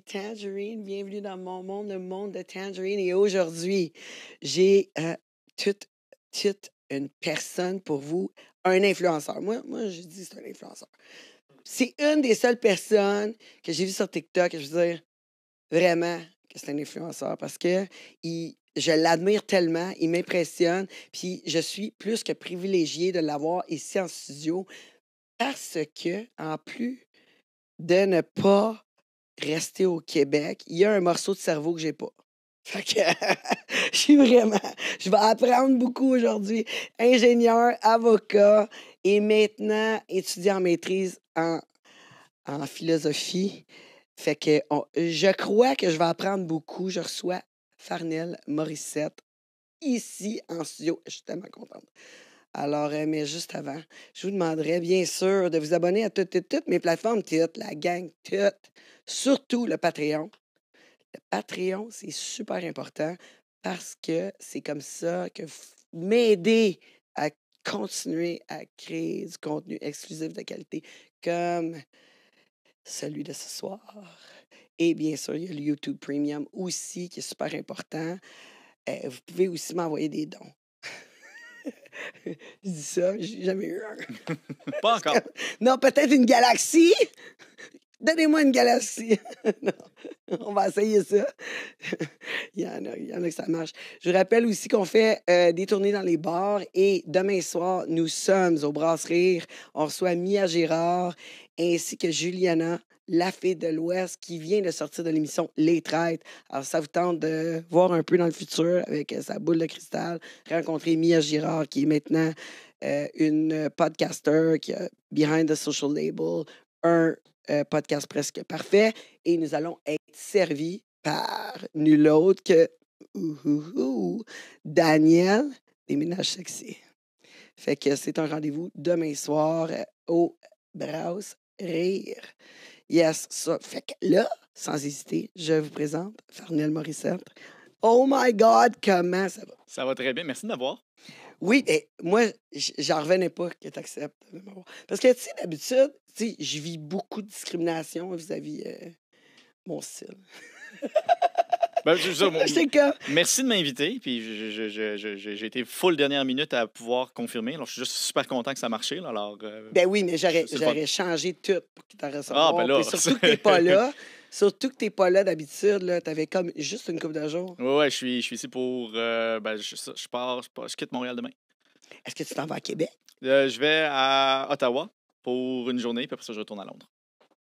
Tangerine. Bienvenue dans mon monde, le monde de Tangerine. Et aujourd'hui, j'ai toute, euh, toute une personne pour vous, un influenceur. Moi, moi je dis c'est un influenceur. C'est une des seules personnes que j'ai vues sur TikTok. je veux dire, vraiment, que c'est un influenceur parce que il, je l'admire tellement, il m'impressionne. Puis je suis plus que privilégiée de l'avoir ici en studio parce que, en plus, de ne pas rester au Québec, il y a un morceau de cerveau que j'ai pas. Fait que je suis vraiment. Je vais apprendre beaucoup aujourd'hui. Ingénieur, avocat et maintenant étudiant en maîtrise en, en philosophie. Fait que je crois que je vais apprendre beaucoup. Je reçois Farnell Morissette ici en studio. Je suis tellement contente. Alors, mais juste avant, je vous demanderais bien sûr de vous abonner à toutes, mes plateformes, toutes, la gang, surtout le Patreon. Le Patreon, c'est super important parce que c'est comme ça que vous m'aidez à continuer à créer du contenu exclusif de qualité comme celui de ce soir. Et bien sûr, il y a le YouTube Premium aussi qui est super important. Eh, vous pouvez aussi m'envoyer des dons. je dis ça, j'ai jamais eu un. Pas encore. non, peut-être une galaxie. Donnez-moi une galaxie. on va essayer ça. il, y en a, il que ça marche. Je vous rappelle aussi qu'on fait euh, des tournées dans les bars et demain soir, nous sommes au Brasserie. On reçoit Mia Gérard ainsi que Juliana la fée de l'Ouest qui vient de sortir de l'émission Les Traites. Alors, ça vous tente de voir un peu dans le futur avec euh, sa boule de cristal, rencontrer Mia Girard, qui est maintenant euh, une podcaster qui a Behind the Social Label, un euh, podcast presque parfait. Et nous allons être servis par nul autre que Daniel des Ménages Sexy. Fait que c'est un rendez-vous demain soir au Braus Rire. Yes, ça. Fait que là, sans hésiter, je vous présente Farnel Morissette. Oh my God, comment ça va? Ça va très bien. Merci de m'avoir. Oui, et moi, j'en revenais pas que tu acceptes de m'avoir. Parce que, tu sais, d'habitude, tu je vis beaucoup de discrimination vis-à-vis de euh, mon style. Ben, Merci de m'inviter. Puis j'ai été full dernière minute à pouvoir confirmer. je suis juste super content que ça a marché. Euh, ben oui, mais j'aurais changé tout pour que tu ah, ben là, surtout que tu pas là. Surtout que tu n'es pas là d'habitude. Tu avais comme juste une coupe de jour. Oui, ouais, je, suis, je suis ici pour. Euh, ben, je, pars, quitte Montréal demain. Est-ce que tu t'en vas à Québec? Euh, je vais à Ottawa pour une journée, puis après ça, je retourne à Londres.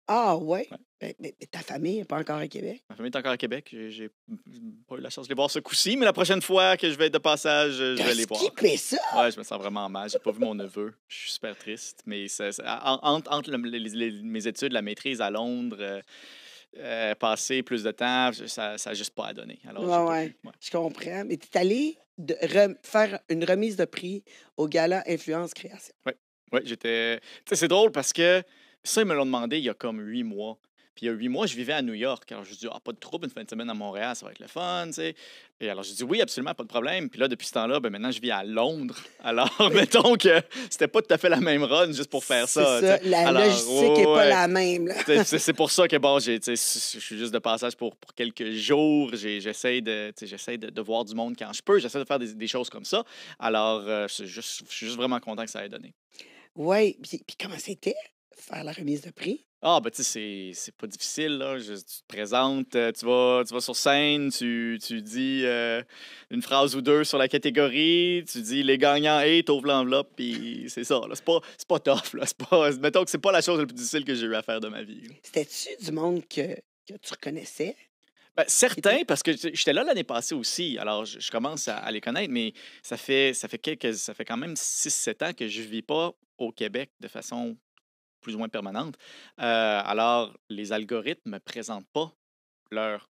Ah ouais? Ben, mais, ta famille n'est pas encore à Québec? Ma famille est encore à Québec. J'ai mm, pas eu la chance de les voir ce coup-ci, mais la prochaine fois que je vais être de passage, je vais les voir. ça? Ouais, je me sens vraiment mal. J'ai pas vu mon neveu. Je suis super triste. Mais entre, mes études, la maîtrise à Londres, euh, euh, passer plus de temps, ça n'a juste pas à donner. Alors, ouais, Je comprends. Mais tu es allé de faire une remise de prix au Gala Influence Création. Oui, ouais, j'étais. c'est drôle parce que ça, ils me l'ont demandé il y a comme huit mois. Puis il y a huit mois, je vivais à New York. Alors, je dis, ah, pas de trouble, une fin de semaine à Montréal, ça va être le fun, tu sais. Et alors, je dis, oui, absolument, pas de problème. Puis là, depuis ce temps-là, ben, maintenant, je vis à Londres. Alors, mettons que c'était pas tout à fait la même run juste pour faire ça. La logistique n'est pas la même. C'est pour ça que, bon, je suis juste de passage pour, pour quelques jours. J'essaie de, de, de voir du monde quand je peux. J'essaie de faire des, choses comme ça. Alors, euh, je suis juste, vraiment content que ça ait donné. Oui, puis comment c'était? faire la remise de prix. Ah, ben tu sais, c'est pas difficile. Là. Je, tu te présentes, euh, tu vas, tu vas sur scène, tu, dis euh, une phrase ou deux sur la catégorie, tu dis les gagnants et t'ouvres l'enveloppe, puis c'est ça. C'est pas, pas tough. Là. mettons que c'est pas la chose la plus difficile que j'ai eu à faire de ma vie. C'était-tu du monde que, tu reconnaissais? Ben, certains, parce que j'étais là l'année passée aussi, alors je, commence à, les connaître, mais ça fait, ça fait quelques, ça fait quand même 6-7 ans que je vis pas au Québec de façon plus ou moins permanente. Euh, alors, les algorithmes ne présentent pas leur,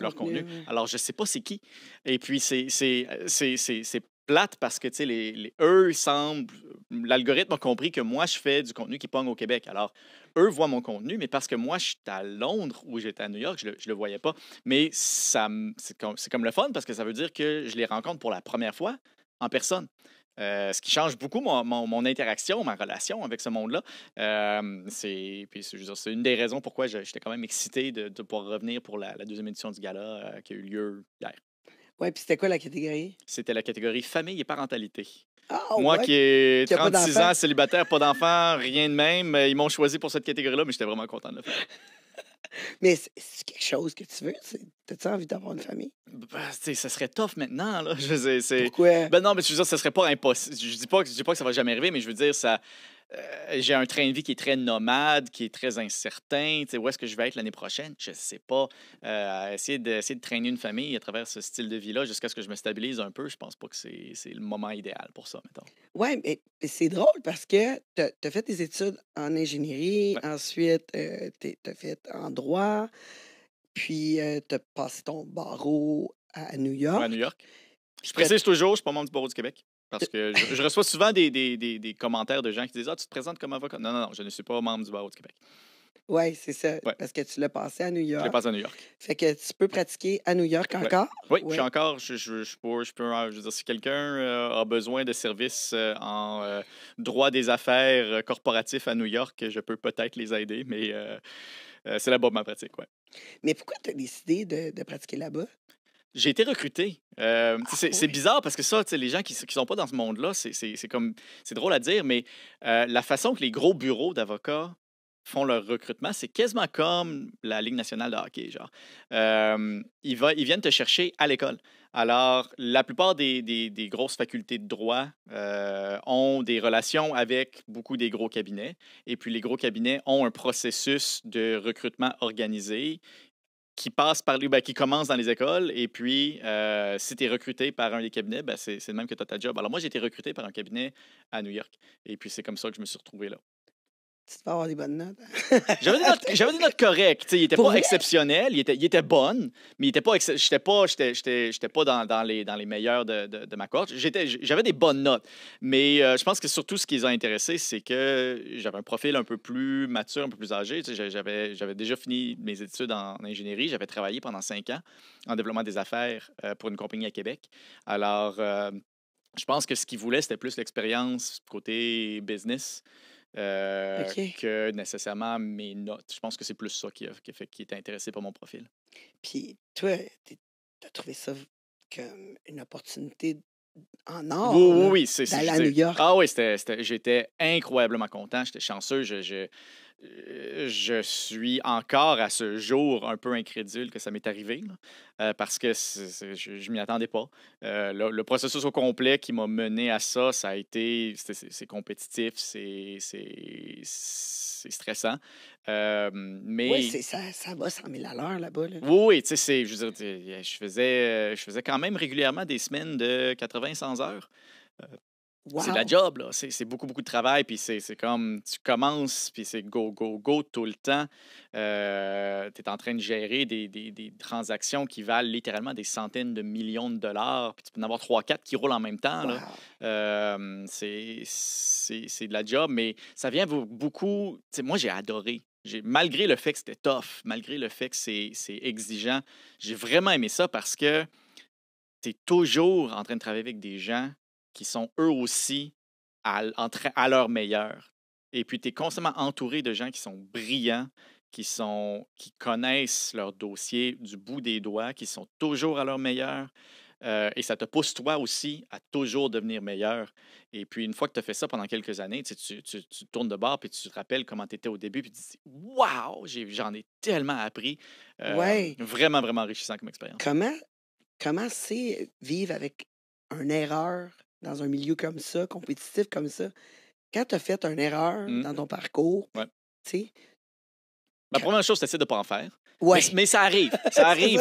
leur contenu. Alors, je ne sais pas c'est qui. Et puis, c'est euh, plate parce que, tu sais, les, eux, semblent. L'algorithme a compris que moi, je fais du contenu qui pogne au Québec. Alors, eux voient mon contenu, mais parce que moi, je suis à Londres ou j'étais à New York, je ne le, le, voyais pas. Mais c'est comme, comme le fun parce que ça veut dire que je les rencontre pour la première fois en personne. Euh, ce qui change beaucoup mon, mon, mon, interaction, ma relation avec ce monde-là. Euh, c'est une des raisons pourquoi j'étais quand même excité de, pouvoir revenir pour la, la, deuxième édition du gala euh, qui a eu lieu hier. Oui, puis c'était quoi la catégorie? C'était la catégorie famille et parentalité. Ah, Moi qui ai 36 ans, célibataire, pas d'enfant, rien de même, ils m'ont choisi pour cette catégorie-là, mais j'étais vraiment content de le faire. Mais c'est quelque chose que tu veux? T'as-tu envie d'avoir une famille? Ben, ça serait tough maintenant, là. Je veux dire, Pourquoi? Ben non, mais je veux dire, ça serait pas impossible. Je dis pas, je dis pas que ça va jamais arriver, mais je veux dire, ça euh, j'ai un train de vie qui est très nomade, qui est très incertain. Tu où est-ce que je vais être l'année prochaine? Je ne sais pas. Euh, essayer, de, de traîner une famille à travers ce style de vie-là jusqu'à ce que je me stabilise un peu, je pense pas que c'est le moment idéal pour ça, mettons. Oui, mais c'est drôle parce que tu as, fait des études en ingénierie, ensuite euh, tu as fait en droit, puis tu as passé ton barreau à New York. à New York. Je précise toujours, je suis pas membre du barreau du Québec. Parce que je, reçois souvent des, commentaires de gens qui disent Ah, tu te présentes comme avocat. Non, non, non, je ne suis pas membre du barreau du Québec. Oui, c'est ça. Parce que tu l'as passé à New York. Je l'ai passé à New York. Fait que tu peux pratiquer à New York encore. Oui, je suis encore. Je, peux, je, veux dire, si quelqu'un euh, a besoin de services euh, en euh, droit des affaires corporatifs à New York, je peux peut-être les aider, mais c'est là-bas ma pratique. oui. Mais pourquoi tu as décidé de pratiquer là-bas? J'ai été recruté. Euh, ah c'est bizarre parce que ça, les gens qui ne sont pas dans ce monde-là, c'est comme c'est drôle à dire, mais euh, la façon que les gros bureaux d'avocats font leur recrutement, c'est quasiment comme la Ligue nationale de hockey. Genre. Euh, ils, ils viennent te chercher à l'école. Alors, la plupart des, grosses facultés de droit ont des relations avec beaucoup des gros cabinets. Et puis, les gros cabinets ont un processus de recrutement organisé qui passe par lui, ben, qui commence dans les écoles. Et puis, euh, si tu es recruté par un des cabinets, ben, c'est le même que tu as ta job. Alors, moi, j'ai été recruté par un cabinet à New York. Et puis, c'est comme ça que je me suis retrouvé là. Tu pas avoir des bonnes hein? notes. j'avais, des notes correctes. Il était pas exceptionnel. Il était, il était bon, mais je n'étais pas. J'étais pas, pas dans, dans, les, dans les meilleurs de, de, ma cohorte. J'étais, j'avais des bonnes notes. Mais euh, je pense que surtout ce qui les a intéressés, c'est que j'avais un profil un peu plus mature, un peu plus âgé. J'avais, j'avais déjà fini mes études en, ingénierie. J'avais travaillé pendant cinq ans en développement des affaires euh, pour une compagnie à Québec. Alors, euh, je pense que ce qu'ils voulaient, c'était plus l'expérience côté business. Euh, que nécessairement mes notes. Je pense que c'est plus ça qui, a, fait, qui est intéressé par mon profil. Puis toi, tu as trouvé ça comme une opportunité en or d'aller à New York. Ah oui, j'étais incroyablement content, j'étais chanceux. Je, euh, je suis encore à ce jour un peu incrédule que ça m'est arrivé, euh, parce que je, ne m'y attendais pas. Euh, le, processus au complet qui m'a mené à ça, ça a été, c'est compétitif, c'est stressant. mais... ça, va 100 000 à l'heure là-bas. Oui, tu sais, je, faisais, je faisais quand même régulièrement des semaines de 80-100 heures. C'est C'est la job, là. C'est, beaucoup, beaucoup de travail. Puis c'est, comme tu commences, puis c'est go, go, go tout le temps. Euh, tu es en train de gérer des, des, des, transactions qui valent littéralement des centaines de millions de dollars. Puis tu peux en avoir trois, quatre qui roulent en même temps. Euh, c'est, c'est, de la job, mais ça vient beaucoup. moi, j'ai adoré malgré le fait que c'était tough, malgré le fait que c'est exigeant, j'ai vraiment aimé ça parce que tu es toujours en train de travailler avec des gens qui sont eux aussi à, à leur meilleur. Et puis, tu es constamment entouré de gens qui sont brillants, qui, sont, qui connaissent leur dossier du bout des doigts, qui sont toujours à leur meilleur. Euh, et ça te pousse toi aussi à toujours devenir meilleur. Et puis, une fois que tu as fait ça pendant quelques années, tu, tu, tu, tournes de bord puis tu te rappelles comment tu étais au début puis tu te dis Waouh, j'en ai, tellement appris. Euh, vraiment, vraiment enrichissant comme expérience. Comment, comment c'est vivre avec une erreur dans un milieu comme ça, compétitif comme ça, quand tu as fait une erreur mmh dans ton parcours, tu sais. Ma première chose, c'est de ne pas en faire. Ouais. Mais, ça arrive. Ça arrive.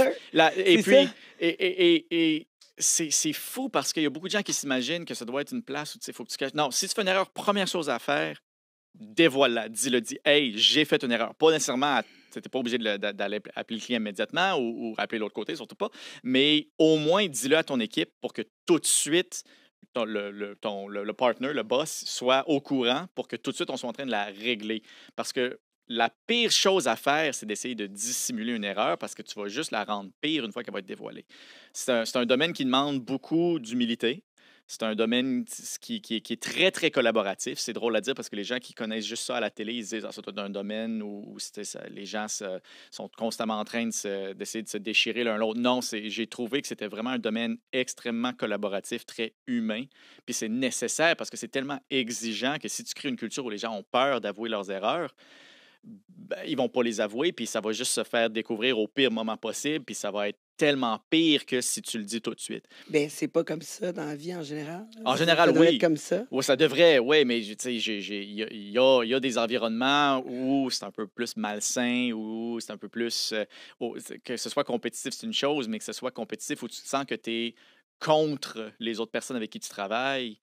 et puis, et, et, c'est fou parce qu'il y a beaucoup de gens qui s'imaginent que ça doit être une place où il faut que tu caches. Non, si tu fais une erreur, première chose à faire, dévoile-la. Dis-le, dis, hey, j'ai fait une erreur. Pas nécessairement, tu n'es pas obligé d'aller appeler le client immédiatement ou, ou l'autre côté, surtout pas. Mais au moins, dis-le à ton équipe pour que tout de suite, le, ton, le, partner, le boss, soit au courant pour que tout de suite on soit en train de la régler. Parce que la pire chose à faire, c'est d'essayer de dissimuler une erreur parce que tu vas juste la rendre pire une fois qu'elle va être dévoilée. C'est un, domaine qui demande beaucoup d'humilité, c'est un domaine qui, qui, qui, est très, très collaboratif. C'est drôle à dire parce que les gens qui connaissent juste ça à la télé, ils disent c'est ah, un domaine où, les gens sont constamment en train d'essayer de, se déchirer l'un l'autre. Non, j'ai trouvé que c'était vraiment un domaine extrêmement collaboratif, très humain. Puis c'est nécessaire parce que c'est tellement exigeant que si tu crées une culture où les gens ont peur d'avouer leurs erreurs, ils ben, ils vont pas les avouer, puis ça va juste se faire découvrir au pire moment possible, puis ça va être tellement pire que si tu le dis tout de suite. Ben c'est pas comme ça dans la vie en général. En général, ça oui. Être comme ça. Oui, ça devrait, oui, mais tu sais, il y, a, des environnements où c'est un peu plus malsain, où c'est un peu plus. Euh, que ce soit compétitif, c'est une chose, mais que ce soit compétitif où tu te sens que tu es contre les autres personnes avec qui tu travailles,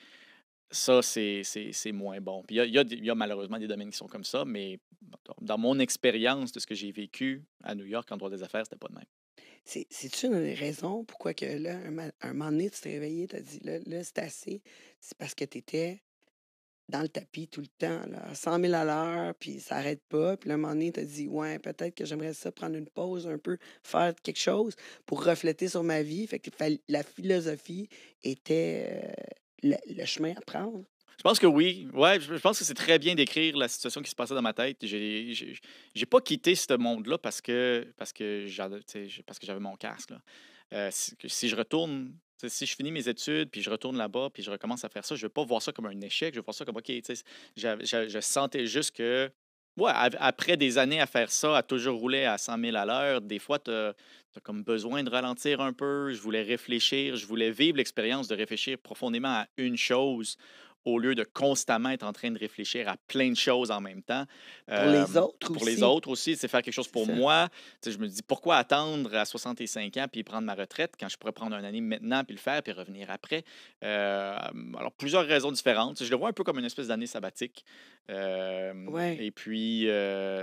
ça, c'est moins bon. Puis il y, y a, malheureusement des domaines qui sont comme ça, mais dans mon expérience de ce que j'ai vécu à New York en droit des affaires, c'était pas de même. C'est, tu une raison pourquoi que là, un, moment donné, tu t'es réveillé, tu as dit là, c'est assez? C'est parce que tu étais dans le tapis tout le temps, là, 100 000 à l'heure, puis ça n'arrête pas. Puis là, un moment donné, tu as dit, ouais, peut-être que j'aimerais ça prendre une pause un peu, faire quelque chose pour refléter sur ma vie. Fait que la philosophie était euh, le chemin à prendre. Je pense que oui. Ouais, je pense que c'est très bien d'écrire la situation qui se passait dans ma tête. J'ai, n'ai pas quitté ce monde-là parce que, parce que j'avais, parce que j'avais mon casque. Là. Euh, si, je retourne, si je finis mes études, puis je retourne là-bas, puis je recommence à faire ça, je ne vais pas voir ça comme un échec. Je vais voir ça comme, OK, je sentais juste que, après des années à faire ça, à toujours rouler à 100 000 à l'heure, des fois, tu as, comme besoin de ralentir un peu. Je voulais réfléchir, je voulais vivre l'expérience de réfléchir profondément à une chose au lieu de constamment être en train de réfléchir à plein de choses en même temps. pour les euh, autres aussi. Pour les autres aussi, c'est faire quelque chose pour moi. je me dis, pourquoi attendre à 65 ans puis prendre ma retraite quand je pourrais prendre un année maintenant puis le faire puis revenir après? Euh, alors, plusieurs raisons différentes. je le vois un peu comme une espèce d'année sabbatique. Euh, et puis,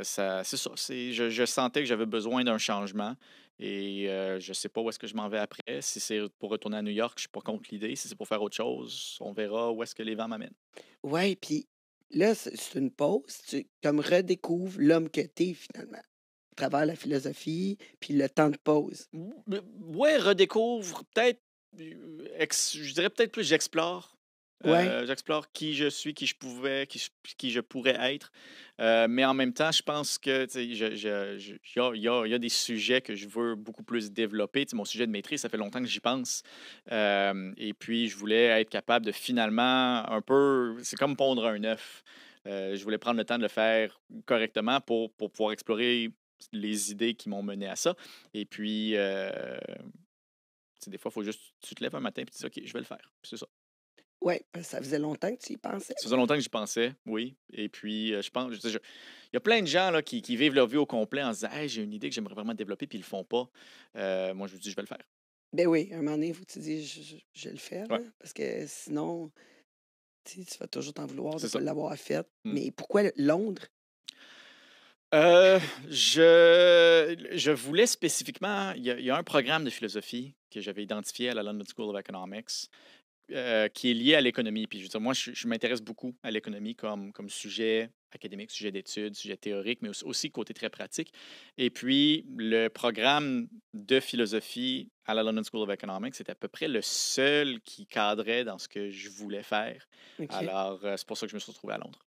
ça, c'est ça. Je, je sentais que j'avais besoin d'un changement. Et euh, je ne sais pas où est-ce que je m'en vais après. Si c'est pour retourner à New York, je ne suis pas contre l'idée. Si c'est pour faire autre chose, on verra où est-ce que les vents m'amènent. Oui, puis là, c'est une pause. Tu comme redécouvres l'homme que tu es finalement à travers la philosophie, puis le temps de pause. Oui, redécouvre, peut-être, euh, je dirais peut-être plus j'explore euh, j'explore qui je suis, qui je pouvais, qui qui je pourrais être. Euh, mais en même temps, je pense que y, a, y, a, des sujets que je veux beaucoup plus développer. mon sujet de maîtrise, ça fait longtemps que j'y pense. Euh, et puis, je voulais être capable de finalement un peu. C'est comme pondre un œuf. je voulais prendre le temps de le faire correctement pour, pour pouvoir explorer les idées qui m'ont mené à ça. Et puis, des fois, il faut juste. Tu te lèves un matin et tu dis OK, je vais le faire. C'est ça. Oui, ben, ça faisait longtemps que tu y pensais. Ça faisait longtemps que j'y pensais, oui. Et puis, je pense, il y a plein de gens là, qui, vivent leur vie au complet en se disant hey, j'ai une idée que j'aimerais vraiment développer, puis ils ne le font pas. moi, je vous dis, je vais le faire. Ben oui, un moment donné, il faut que dis, je, vais le faire, parce que sinon, tu vas toujours t'en vouloir de ne l'avoir fait. Mmh. Mais pourquoi Londres? je, je voulais spécifiquement, il y, a un programme de philosophie que j'avais identifié à la London School of Economics euh, qui est lié à l'économie. Puis je veux dire, moi, je, m'intéresse beaucoup à l'économie comme, comme sujet académique, sujet d'études, sujet théorique, mais aussi côté très pratique. Et puis, le programme de philosophie à la London School of Economics, c'est à peu près le seul qui cadrait dans ce que je voulais faire. Alors, euh, c'est pour ça que je me suis retrouvé à Londres.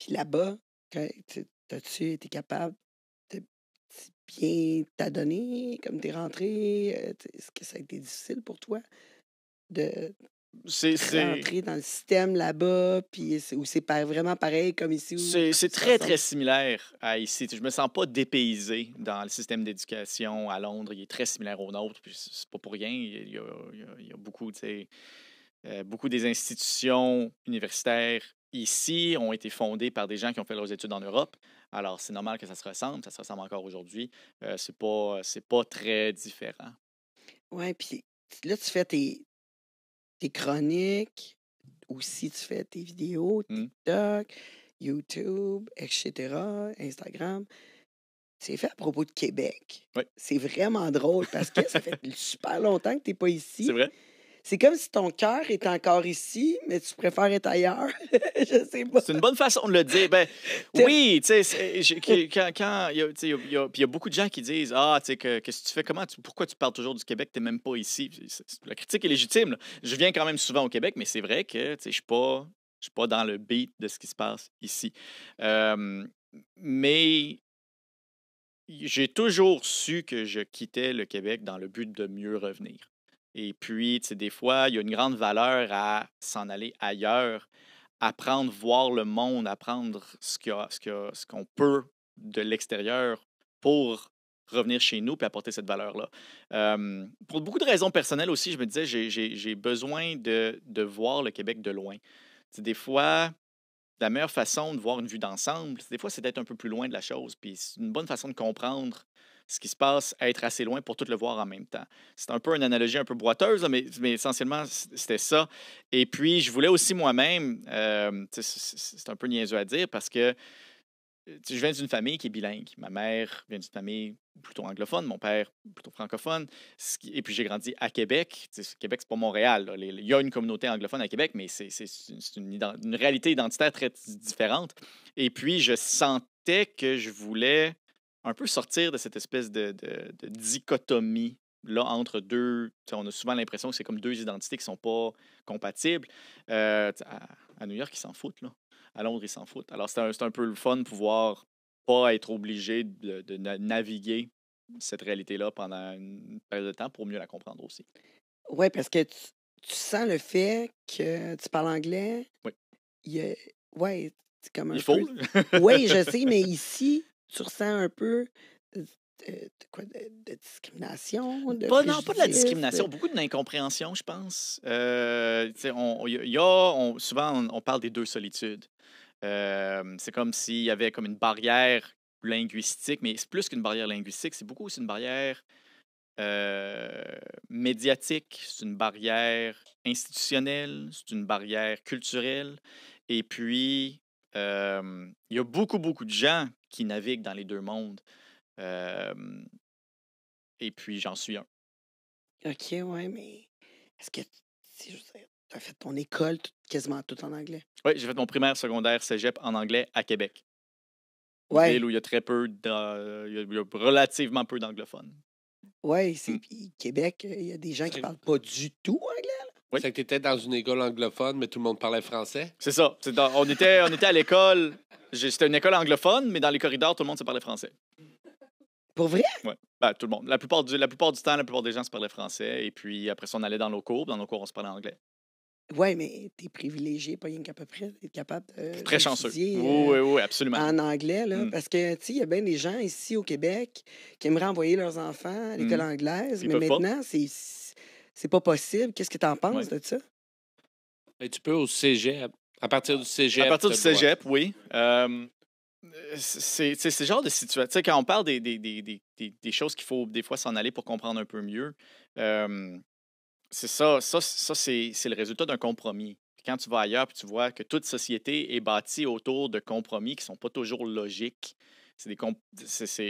Puis là-bas, as-tu été capable de bien t'adonner, comme t'es rentré? Euh, est-ce que ça a été difficile pour toi de c'est rentrer dans le système là-bas, puis où c'est vraiment pareil comme ici. C'est très, très similaire à ici. Je me sens pas dépaysé dans le système d'éducation à Londres. Il est très similaire au nôtre, puis c'est pas pour rien. Il y a, il y a, beaucoup, euh, beaucoup des institutions universitaires ici ont été fondées par des gens qui ont fait leurs études en Europe. Alors, c'est normal que ça se ressemble. Ça se ressemble encore aujourd'hui. Euh, c'est pas, c'est pas très différent. Oui, puis là, tu fais tes, tes chroniques, aussi tu fais tes vidéos, mmh. TikTok, YouTube, etc., Instagram. C'est fait à propos de Québec. C'est vraiment drôle parce que ça fait super longtemps que tu n'es pas ici. C'est vrai c'est comme si ton cœur était encore ici, mais tu préfères être ailleurs. je sais pas. C'est une bonne façon de le dire. Ben, oui, tu sais, quand, il y, a, beaucoup de gens qui disent Ah, tu sais, que, que tu fais comment, pourquoi tu parles toujours du Québec, tu même pas ici. la critique est légitime. Je viens quand même souvent au Québec, mais c'est vrai que je suis pas. Je suis pas dans le beat de ce qui se passe ici. Euh, mais j'ai toujours su que je quittais le Québec dans le but de mieux revenir. Et puis, des fois, il y a une grande valeur à s'en aller ailleurs, apprendre, voir le monde, apprendre ce qu'on ce ce qu'on peut de l'extérieur pour revenir chez nous et apporter cette valeur-là. pour beaucoup de raisons personnelles aussi, je me disais, j'ai besoin de, de, voir le Québec de loin. sais, des fois, la meilleure façon de voir une vue d'ensemble, des fois, c'est d'être un peu plus loin de la chose. Puis c'est une bonne façon de comprendre ce qui se passe, être assez loin pour tout le voir en même temps. C'est un peu une analogie un peu boiteuse, mais, mais essentiellement, c'était ça. Et puis, je voulais aussi moi-même, euh, c'est un peu niaiseux à dire parce que euh, je viens d'une famille qui est bilingue. Ma mère vient d'une famille plutôt anglophone, mon père plutôt francophone. Et puis j'ai grandi à Québec. Québec, Québec, c'est pas Montréal. Il y a une communauté anglophone à Québec, mais c'est une, une, réalité identitaire très différente. Et puis je sentais que je voulais un peu sortir de cette espèce de, dichotomie là entre deux. On a souvent l'impression que c'est comme deux identités qui ne sont pas compatibles. Euh, à, New York, ils s'en foutent. Là. À Londres, ils s'en foutent. Alors, c'est un, peu le fun de pouvoir pas être obligé de, naviguer cette réalité-là pendant une période de temps pour mieux la comprendre aussi. Oui, parce que tu, sens le fait que tu parles anglais. Oui. Oui, c'est comme un oui, je sais, mais ici, tu ressens un peu de, discrimination? pas, non, pas de la discrimination, euh? beaucoup d'incompréhension, je pense. on, a, souvent, on, parle des deux solitudes. c'est comme s'il y avait comme une barrière linguistique, mais c'est plus qu'une barrière linguistique, c'est beaucoup aussi une barrière médiatique, c'est une barrière institutionnelle, c'est une barrière culturelle. Et puis, il y a beaucoup, beaucoup de gens qui naviguent dans les deux mondes. et puis, j'en suis un. OK, ouais, mais est-ce que tu as fait ton école quasiment tout en anglais? Oui, j'ai fait mon primaire, secondaire, cégep en anglais à Québec. Ouais. Une où il y a très peu, il relativement peu d'anglophones. Oui, c'est mmh. puis Québec, il y a des gens qui ne parlent pas du tout anglais. Oui. que tu étais dans une école anglophone, mais tout le monde parlait français? C'est ça. on, était, on était à l'école. C'était une école anglophone, mais dans les corridors, tout le monde se parlait français. Pour vrai? Oui. Ben, tout le monde. La plupart, du, la plupart du temps, la plupart des gens se parlaient français. Et puis après ça, on allait dans nos cours. Dans nos cours, on se parlait anglais. Oui, mais es privilégié, pas rien qu'à peu près, d'être capable de. Très chanceux. oui, euh, oui, oui, absolument. En anglais, là. Mm. Parce que, tu sais, il y a bien des gens ici au Québec qui aimeraient envoyer leurs enfants à l'école mm. anglaise, mais maintenant, c'est c'est pas possible. Qu'est-ce que tu en penses de ça? Et ben, tu peux au cégep, à partir du cégep. À partir du cégep, oui. Euh, c'est ce genre de situation. Quand on parle des, des, des, des choses qu'il faut des fois s'en aller pour comprendre un peu mieux, c'est ça, ça, ça c'est le résultat d'un compromis. Quand tu vas ailleurs tu vois que toute société est bâtie autour de compromis qui ne sont pas toujours logiques,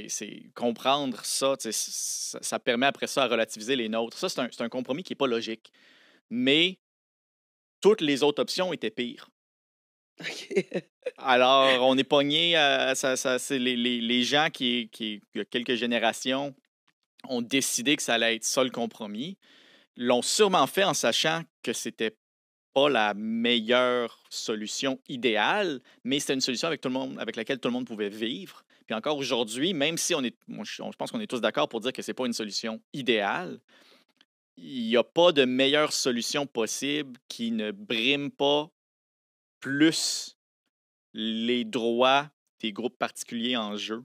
c'est comprendre ça, ça, permet après ça à relativiser les nôtres. Ça, c'est un, un, compromis qui n'est pas logique. Mais toutes les autres options étaient pires. Alors, on est pogné, euh, c'est les, les, les, gens qui, qui, il y a quelques générations, ont décidé que ça allait être ça le compromis, l'ont sûrement fait en sachant que c'était pas la meilleure solution idéale, mais c'était une solution avec, tout le monde, avec laquelle tout le monde pouvait vivre. Puis encore aujourd'hui, même si on est, je pense qu'on est tous d'accord pour dire que ce n'est pas une solution idéale, il n'y a pas de meilleure solution possible qui ne brime pas plus les droits des groupes particuliers en jeu.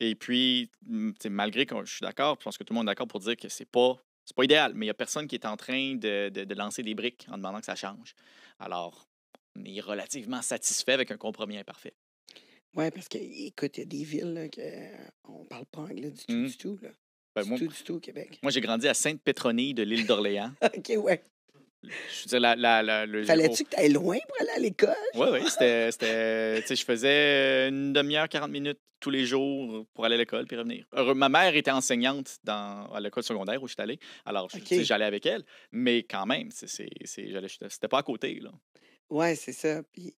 Et puis, malgré que je suis d'accord, je pense que tout le monde est d'accord pour dire que c'est pas pas idéal, mais il n'y a personne qui est en train de, de, lancer des briques en demandant que ça change. Alors, on est relativement satisfait avec un compromis imparfait. Oui, parce que, écoute, il y a des villes là, que, on parle pas anglais du tout, mmh. du tout. Là. Ben, du tout, du tout au Québec. moi j'ai grandi à Sainte-Pétronille de l'île d'Orléans. OK, ouais. Je veux dire, la, la, le. Fallait-tu que tu ailles loin pour aller à l'école? Oui, oui, c'était. c'était- Tu sais, je faisais une demi-heure, 40 minutes tous les jours pour aller à l'école puis revenir. ma mère était enseignante dans, à l'école secondaire où je suis allé. Alors, j'allais avec elle, mais quand même, c'est- c'est- c'était pas à côté. Là. Oui, c'est ça. Puis,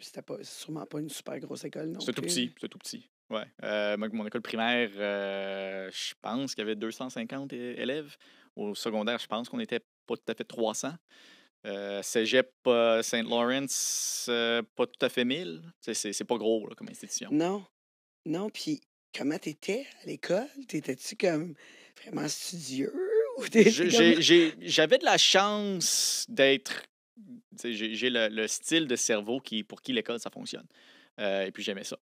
c'était sûrement pas une super grosse école, non? C'est tout petit, c'est tout petit. Ouais. Euh, mon école primaire, euh, je pense qu'il y avait 250 élèves. Au secondaire, je pense qu'on était pas tout à fait 300. Euh, cégep Saint-Laurent, pas tout à fait 1000. C'est pas gros comme institution. Non. Non, puis comment t'étais à l'école? T'étais-tu comme vraiment studieux? ou J'avais de la chance d'être j'ai le, style de cerveau qui, pour qui l'école, ça fonctionne. Euh, et puis j'aimais ça.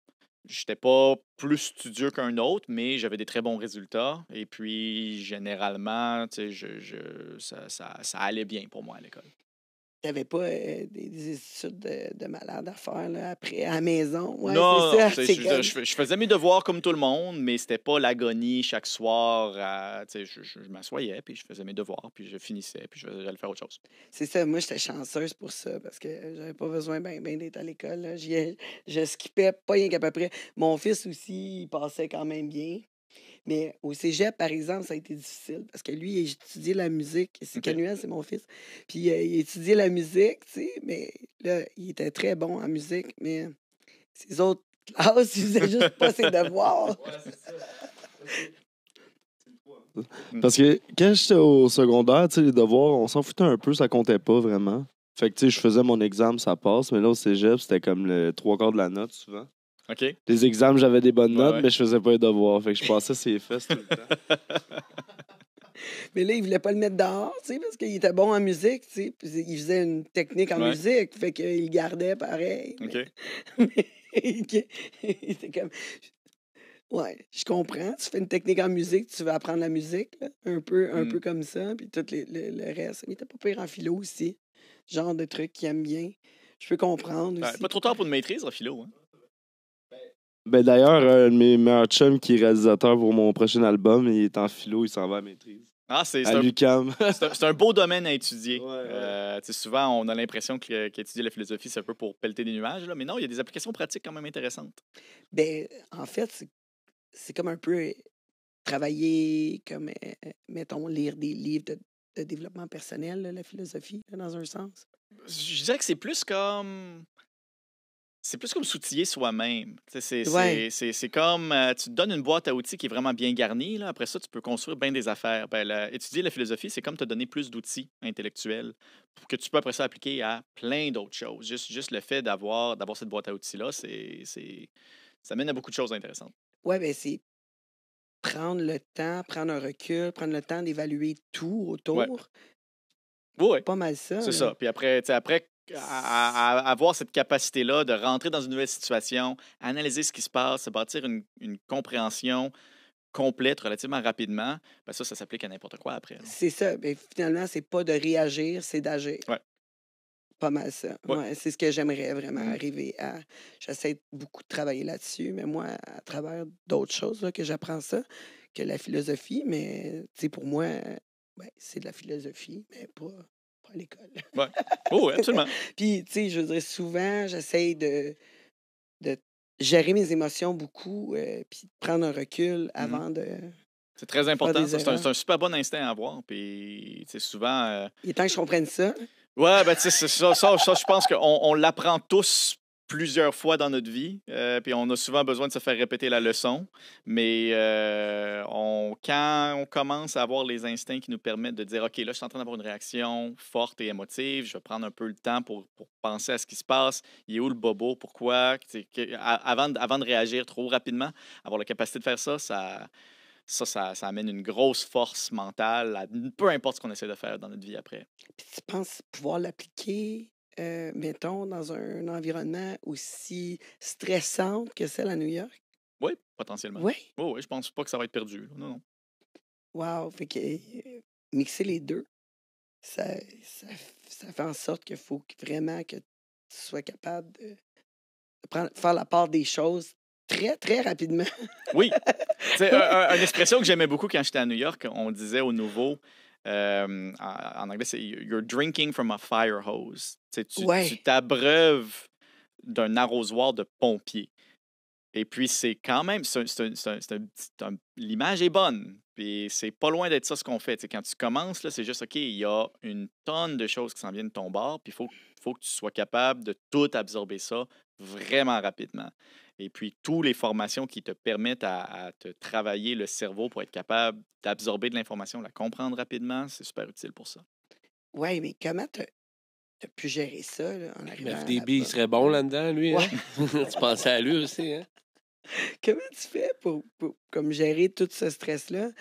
J'étais pas plus studieux qu'un autre, mais j'avais des très bons résultats. Et puis, généralement, je, ça allait bien pour moi à l'école. T'avais pas euh, des, études de, malade à faire après, à la maison. non, ça, je, faisais mes devoirs comme tout le monde, mais c'était pas l'agonie chaque soir. je, je m'assoyais, puis je faisais mes devoirs, puis je finissais, puis j'allais faire autre chose. C'est ça, moi, j'étais chanceuse pour ça, parce que j'avais pas besoin ben, ben d'être à l'école. Je skippais pas rien qu'à peu près. Mon fils aussi, il passait quand même bien. Mais au cégep, par exemple, ça a été difficile parce que lui, il étudiait la musique. C'est Canuel, c'est mon fils. Puis euh, il étudiait la musique, tu sais, mais là, il était très bon en musique, mais ses autres classes, il faisait juste pas ses devoirs. Parce que quand j'étais au secondaire, tu sais, les devoirs, on s'en foutait un peu, ça comptait pas vraiment. Fait que, tu sais, je faisais mon examen, ça passe, mais là, au cégep, c'était comme le trois quarts de la note, souvent. OK. Les examens, j'avais des bonnes notes, mais je faisais pas les devoirs. Fait que je passais ses fesses tout le temps. mais là, il voulait pas le mettre dehors, parce qu'il était bon en musique, il faisait une technique en musique, fait qu'il le gardait pareil. il était comme... Ouais, je comprends. Tu fais une technique en musique, tu veux apprendre la musique, un peu un mm. peu comme ça, puis tout le, reste. Mais t'as pas pire en philo aussi. Genre de truc qu'il aime bien. Je peux comprendre ben, aussi. Pas trop tard pour une maîtrise en philo, hein. Ben d'ailleurs, euh, mes meilleurs chums qui est réalisateur pour mon prochain album, il est en philo, il s'en va à maîtrise. Ah, c'est un, C'est un, beau domaine à étudier. Euh, souvent, on a l'impression qu'étudier la philosophie, c'est un peu pour pelleter des nuages, là, mais non, il y a des applications pratiques quand même intéressantes. Ben, en fait, c'est comme un peu travailler, comme, euh, mettons, lire des livres de, développement personnel, la philosophie, dans un sens. Je dirais que c'est plus comme c'est plus comme s'outiller soi-même. C'est comme euh, tu te donnes une boîte à outils qui est vraiment bien garnie. Là. Après ça, tu peux construire bien des affaires. Ben, étudier la philosophie, c'est comme te donner plus d'outils intellectuels que tu peux après ça appliquer à plein d'autres choses. Juste, juste le fait d'avoir cette boîte à outils-là, ça mène à beaucoup de choses intéressantes. Oui, bien c'est prendre le temps, prendre un recul, prendre le temps d'évaluer tout autour. Ouais. Oui. Pas mal ça. C'est ça. Puis après, tu après, à, avoir cette capacité-là de rentrer dans une nouvelle situation, analyser ce qui se passe, se bâtir une, compréhension complète relativement rapidement, ben ça, ça s'applique à n'importe quoi après. C'est ça. Mais ben, finalement, c'est pas de réagir, c'est d'agir. Ouais. Pas mal ça. Ouais. c'est ce que j'aimerais vraiment mmh. arriver à. J'essaie beaucoup de travailler là-dessus, mais moi, à travers d'autres choses que j'apprends ça, que la philosophie, mais pour moi, ben, c'est de la philosophie, mais pas à l'école. Oui, oh, absolument. Puis, tu sais, je veux souvent, j'essaye de, de gérer mes émotions beaucoup, euh, puis prendre un recul mmh avant de. C'est très important. C'est un, super bon instinct à avoir. Puis, tu sais, souvent. Euh Il est temps que je comprenne ça. Ouais, ben, tu sais, ça, ça, je pense qu'on l'apprend tous plusieurs fois dans notre vie, euh, puis on a souvent besoin de se faire répéter la leçon, mais euh, on, quand on commence à avoir les instincts qui nous permettent de dire, OK, là, je suis en train d'avoir une réaction forte et émotive, je vais prendre un peu le temps pour, pour penser à ce qui se passe, il est où le bobo, pourquoi, avant, avant de réagir trop rapidement, avoir la capacité de faire ça, ça... Ça, ça, amène une grosse force mentale peu importe ce qu'on essaie de faire dans notre vie après. Puis tu penses pouvoir l'appliquer euh, mettons, dans un, environnement aussi stressant que celle à New York? Oui, potentiellement. Oui? Oh, oui, je pense pas que ça va être perdu. Non, non. Wow, fait que euh, mixer les deux, ça, fait en sorte qu'il faut vraiment que tu sois capable de prendre, faire la part des choses très, très rapidement. oui. C'est une expression que j'aimais beaucoup quand j'étais à New York. On disait aux nouveaux euh, en, anglais, c'est You're drinking from a fire hose. tu ouais. t'abreuves d'un arrosoir de pompier. Et puis, c'est quand même. L'image est bonne. Puis, c'est pas loin d'être ça ce qu'on fait. quand tu commences, c'est juste OK, il y a une tonne de choses qui s'en viennent de ton bord. Puis, il faut, faut que tu sois capable de tout absorber ça vraiment rapidement. Et puis, toutes les formations qui te permettent à, te travailler le cerveau pour être capable d'absorber de l'information, la comprendre rapidement, c'est super utile pour ça. Oui, mais comment tu pu gérer ça? en ben, arrivant Le FDB, il serait bon là-dedans, lui. Hein? tu pensais à lui aussi. Hein? Comment tu fais pour, comme gérer tout ce stress-là?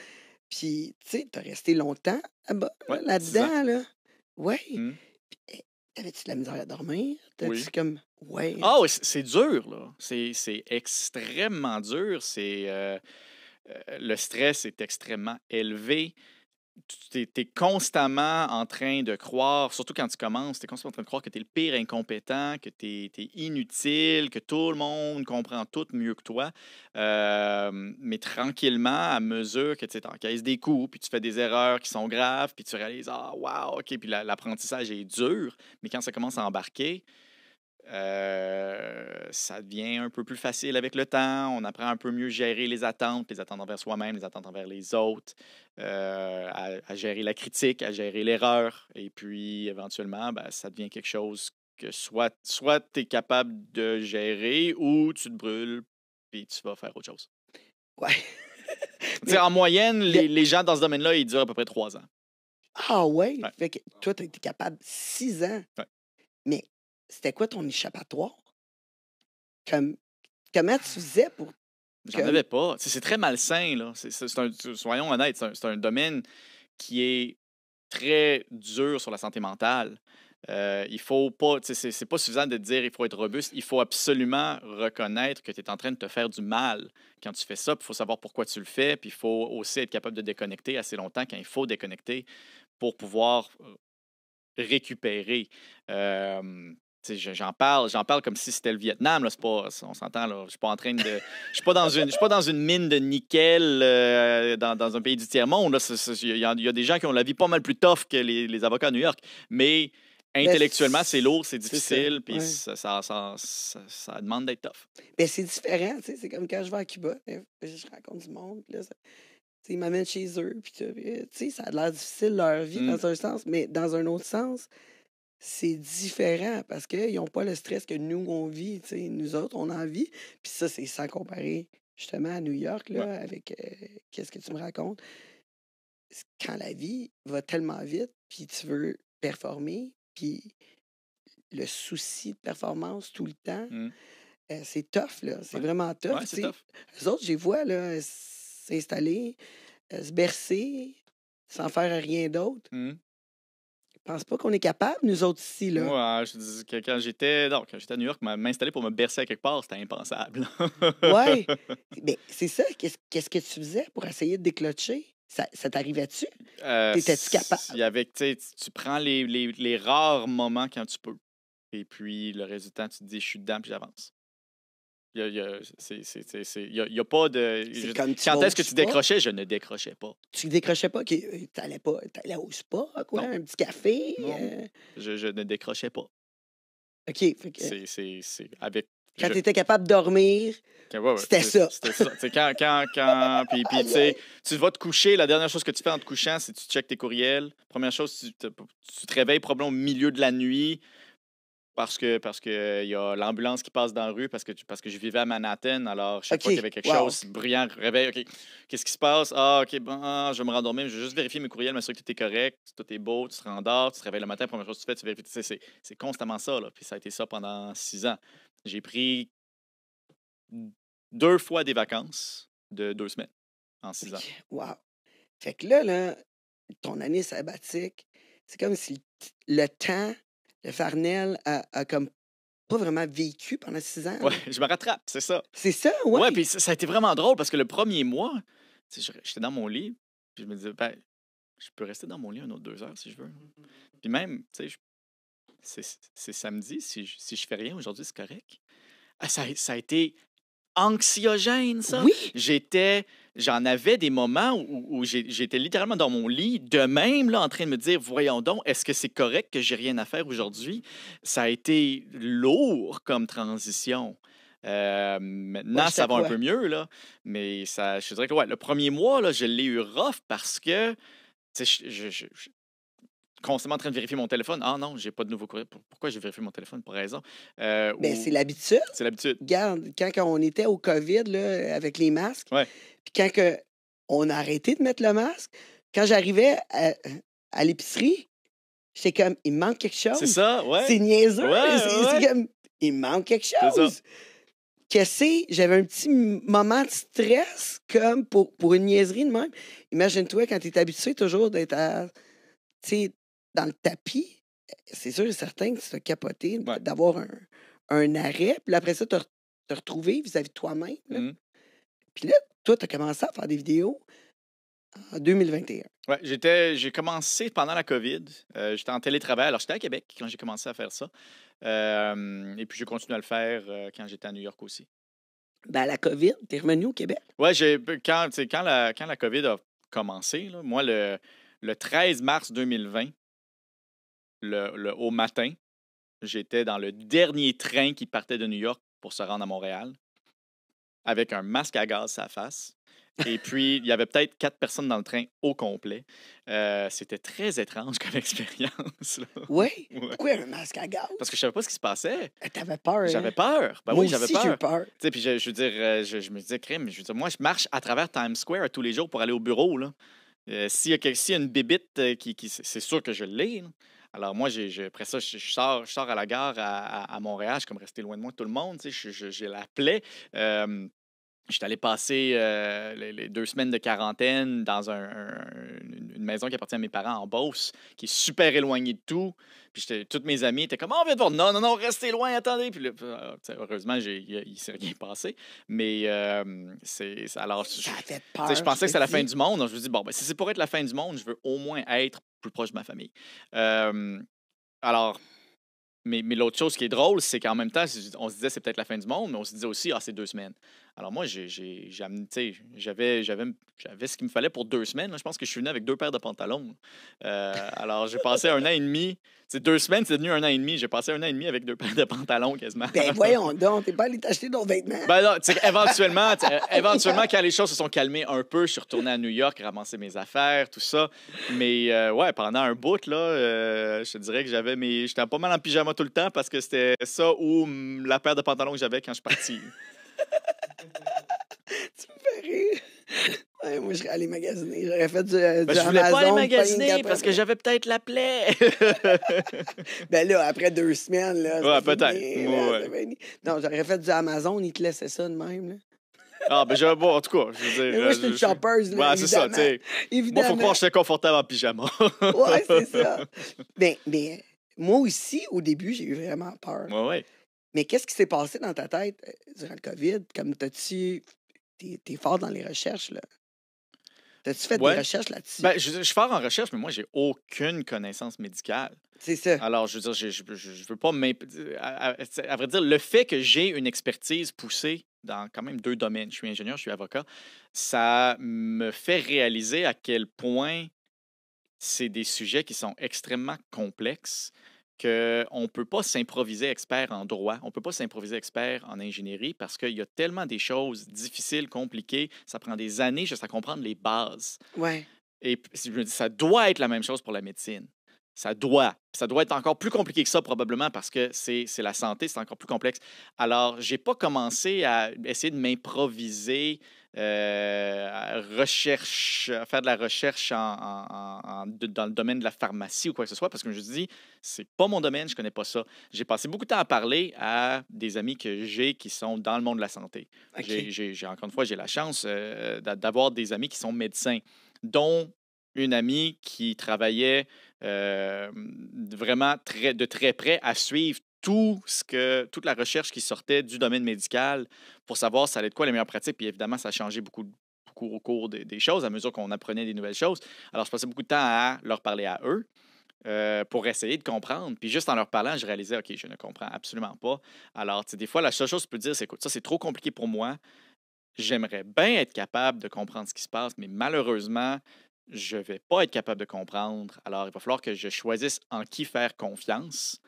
Puis, tu sais, tu as resté longtemps là dedans Là. Oui. T'avais mmh. eh, Avais-tu de la misère à dormir? -tu comme... Ouais. Ah c'est dur, là. C'est extrêmement dur. C'est euh, euh, le stress est extrêmement élevé. Tu es, constamment en train de croire, surtout quand tu commences, tu es constamment en train de croire que tu es le pire incompétent, que tu es, inutile, que tout le monde comprend tout mieux que toi. mais tranquillement, à mesure que tu encaisses des coups, puis tu fais des erreurs qui sont graves, puis tu réalises, ah, wow, OK, puis l'apprentissage est dur. Mais quand ça commence à embarquer, euh, ça devient un peu plus facile avec le temps. On apprend un peu mieux gérer les attentes, les attentes envers soi-même, les attentes envers les autres, euh, à, gérer la critique, à gérer l'erreur. Et puis, éventuellement, ben, ça devient quelque chose que soit tu es capable de gérer ou tu te brûles puis tu vas faire autre chose. Ouais. en moyenne, les, gens dans ce domaine-là, ils durent à peu près trois ans. Ah ouais? Fait que toi, tu es capable six ans. Mais c'était quoi ton échappatoire? Comme, comment ah! tu faisais pour. J'en avais pas. C'est très malsain, là. C'est un, soyons honnêtes, c'est un, domaine qui est très dur sur la santé mentale. Euh, il faut pas, c'est pas suffisant de dire il faut être robuste, il faut absolument reconnaître que tu es en train de te faire du mal quand tu fais ça, il faut savoir pourquoi tu le fais, puis il faut aussi être capable de déconnecter assez longtemps quand il faut déconnecter pour pouvoir euh, récupérer. J'en parle, j'en parle comme si c'était le Vietnam. Là, pas, on s'entend, là. Je suis pas en train de. Je suis pas dans une. pas dans une mine de nickel euh, dans, un pays du tiers-monde. Il y, a des gens qui ont la vie pas mal plus tough que les, avocats de New York. Mais ben, intellectuellement, c'est lourd, c'est difficile, puis ça, demande d'être tough. Mais ben, c'est différent, C'est comme quand je vais à Cuba, ben, je rencontre du monde, ils m'amènent chez eux, ça a l'air difficile leur vie mmh. dans un sens, mais dans un autre sens, c'est différent parce qu'ils n'ont pas le stress que nous, on vit. Nous autres, on en vit. Puis ça, c'est sans comparer justement à New York, là, avec euh, qu'est-ce que tu me racontes. Quand la vie va tellement vite, puis tu veux performer, puis le souci de performance tout le temps, mmh. euh, c'est tough, là. C'est vraiment tough. Les autres, je les vois là, s'installer, euh, se bercer, sans faire rien d'autre. Mmh pense pas qu'on est capable, nous autres ici. Là. Moi, euh, je que quand j'étais, j'étais à New York, m'installer pour me bercer à quelque part, c'était impensable. oui. Mais c'est ça. Qu'est-ce que tu faisais pour essayer de déclocher? Ça, t'arrivait-tu? Euh, tu T'étais-tu capable? Y tu prends les, les, rares moments quand tu peux. Et puis, le résultat, tu te dis, je suis dedans, puis j'avance. Il n'y a, pas de. quand est-ce que tu décrochais? Je ne décrochais pas. Tu décrochais pas? Euh, tu n'allais pas au spa, quoi? Non. Un petit café? Euh? Je, ne décrochais pas. OK. C'est avec. Quand tu étais capable de dormir, c'était ça. C'était ça. quand, quand, quand. Puis, puis tu sais, tu vas te coucher. La dernière chose que tu fais en te couchant, c'est que tu checkes tes courriels. Première chose, tu te, tu te réveilles probablement au milieu de la nuit parce que parce que euh, il y a l'ambulance qui passe dans la rue parce que parce que je vivais à Manhattan alors chaque fois qu'il y avait quelque chose brillant réveil OK qu'est-ce qui se passe ah OK bon ah, je vais me rendormir je vais juste vérifier mes courriels m'assurer que tout est correct tout est beau tu te rendors tu te réveilles le matin première chose que tu fais tu vérifies c'est, c'est constamment ça là puis ça a été ça pendant six ans j'ai pris deux fois des vacances de deux semaines en six ans wow fait que là là ton année sabbatique c'est comme si le temps le Farnell a, comme pas vraiment vécu pendant six ans. Ouais, je me rattrape, c'est ça. C'est ça, ouais. Ouais, puis ça, a été vraiment drôle parce que le premier mois, j'étais dans mon lit, puis je me disais, ben, je peux rester dans mon lit un autre deux heures si je veux. Puis même, tu sais, c'est samedi, si je, si je fais rien aujourd'hui, c'est correct. Ah, ça, ça a été anxiogène, ça. Oui. J'étais j'en avais des moments où, j'étais littéralement dans mon lit, de même, là, en train de me dire, voyons donc, est-ce que c'est correct que j'ai rien à faire aujourd'hui? Ça a été lourd comme transition. Euh, maintenant, ça va un peu hein. mieux, là. Mais ça, je dirais que le premier mois, là, je l'ai eu rough parce que je, constamment en train de vérifier mon téléphone. Ah non, j'ai pas de nouveau courrier. Pourquoi j'ai vérifié mon téléphone? Pour raison. Euh, ben, c'est l'habitude. C'est l'habitude. Regarde, quand, on était au COVID, là, avec les masques, puis quand que on a arrêté de mettre le masque, quand j'arrivais à, l'épicerie, j'étais comme, il manque quelque chose. C'est ça, ouais. C'est niaiseux. Ouais, comme, il manque quelque chose. Qu'est-ce que J'avais un petit moment de stress, comme pour, pour une niaiserie de même. Imagine-toi quand tu es habitué toujours d'être à dans le tapis, eh, c'est sûr et certain que tu as capoté d'avoir un, arrêt. Puis après ça, tu te retrouvé, vis-à-vis de toi-même. Mmh puis là, toi, tu as commencé à faire des vidéos en 2021. Oui, j'ai commencé pendant la COVID. Euh, j'étais en télétravail. Alors, j'étais à Québec quand j'ai commencé à faire ça. Euh, et puis, j'ai continué à le faire euh, quand j'étais à New York aussi. Ben, la COVID, t'es revenu au Québec? Oui, ben, quand, la, COVID a commencé, moi, le, le 13 mars 2020, le, le, au matin, j'étais dans le dernier train qui partait de New York pour se rendre à Montréal, avec un masque à gaz à sa face. Et puis, il y avait peut-être quatre personnes dans le train au complet. Euh, c'était très étrange comme expérience. Oui? Pourquoi un masque à gaz? Parce que je savais pas ce qui se passait. Eh, t'avais peur. Hein? J'avais peur. Ben oui, j'avais peur. peur. puis je, je, veux dire, euh, je, me disais, crème. je veux dire, moi, je marche à travers Times Square tous les jours pour aller au bureau. Euh, s'il y, a, y une bibite qui, qui c'est sûr que je l'ai. Alors moi, après ça, je, sors, je sors à la gare à, Montréal. Je suis comme resté loin de moi tout le monde. je l'appelais. Je Euh, allé passer euh, les, deux semaines de quarantaine dans une maison qui appartient à mes parents en Beauce, qui est super éloignée de tout. Puis toutes mes amies étaient comme, oh, on vient de voir, non, non, non, restez loin, attendez. Puis ah, heureusement, il ne s'est rien passé. Mais c'est. Alors, je, je pensais que c'était la fin du monde. je me dis, bon, ben, si c'est pour être la fin du monde, je veux au moins être plus proche de ma famille. alors, mais, mais l'autre chose qui est drôle, c'est qu'en même temps, on se disait c'est peut-être la fin du monde, mais on se disait aussi, ah, c'est deux semaines. Alors moi, j'ai, j'avais, ce qu'il me fallait pour deux semaines. Je pense que je suis venu avec deux paires de pantalons. Euh, alors j'ai passé un an et demi. C'est deux semaines, c'est devenu un an et demi. J'ai passé un an et demi avec deux paires de pantalons quasiment. Ben voyons donc, t'es pas allé t'acheter d'autres vêtements. Ben non, éventuellement, éventuellement, quand les choses se sont calmées un peu, je suis retourné à New York, ramasser mes affaires, tout ça. Mais euh, ouais, pendant un bout, là, euh, je dirais que j'avais mes. J'étais pas mal en pyjama tout le temps parce que c'était ça où mm, la paire de pantalons que j'avais quand je suis parti. tu me fais rire. Ouais, moi, je serais allé magasiner. J'aurais fait du, Amazon. Euh, ben, je voulais pas aller magasiner parce que j'avais peut-être la plaie. ben là, après deux semaines, là. Ouais, peut-être. Non, j'aurais fait du Amazon, ils te laissaient ça de même, là. Ah, ben, j'avais bon, en tout cas, je veux dire. moi, euh, je une Ouais, c'est ça, tu sais. Moi, faut croire que j'étais confortable en pyjama. ouais, c'est ça. Ben, mais moi aussi, au début, j'ai eu vraiment peur. Ouais, ouais. Mais qu'est-ce qui s'est passé dans ta tête durant le COVID? Comme t'as-tu. T'es, fort dans les recherches, là. T'as-tu fait des recherches là-dessus? Ben, je, suis fort en recherche, mais moi, j'ai aucune connaissance médicale. C'est ça. Alors, je veux dire, je, veux pas euh, à, à, vrai dire, le fait que j'ai une expertise poussée dans quand même deux domaines, je suis ingénieur, je suis avocat, ça me fait réaliser à quel point c'est des sujets qui sont extrêmement complexes qu'on ne peut pas s'improviser expert en droit, on ne peut pas s'improviser expert en ingénierie parce qu'il y a tellement des choses difficiles, compliquées, ça prend des années juste à comprendre les bases. Ouais. Et ça doit être la même chose pour la médecine. Ça doit. Ça doit être encore plus compliqué que ça, probablement, parce que c'est la santé, c'est encore plus complexe. Alors, j'ai pas commencé à essayer de m'improviser euh, recherche, faire de la recherche dans le domaine de la pharmacie ou quoi que ce soit, parce que je dis, c'est pas mon domaine, je connais pas ça. J'ai passé beaucoup de temps à parler à des amis que j'ai qui sont dans le monde de la santé. J'ai, encore une fois, j'ai la chance euh, d'avoir des amis qui sont médecins, dont une amie qui travaillait euh, vraiment très, de très près à suivre tout ce que, toute la recherche qui sortait du domaine médical pour savoir ça allait de quoi les meilleures pratiques. Puis évidemment, ça a changé beaucoup, beaucoup au cours des, choses, à mesure qu'on apprenait des nouvelles choses. Alors, je passais beaucoup de temps à leur parler à eux. Euh, pour essayer de comprendre. Puis juste en leur parlant, je réalisais, OK, je ne comprends absolument pas. Alors, tu sais, des fois, la seule chose que je peux dire, c'est, écoute, ça, c'est trop compliqué pour moi. J'aimerais bien être capable de comprendre ce qui se passe, mais malheureusement, je ne vais pas être capable de comprendre. Alors, il va falloir que je choisisse en qui faire confiance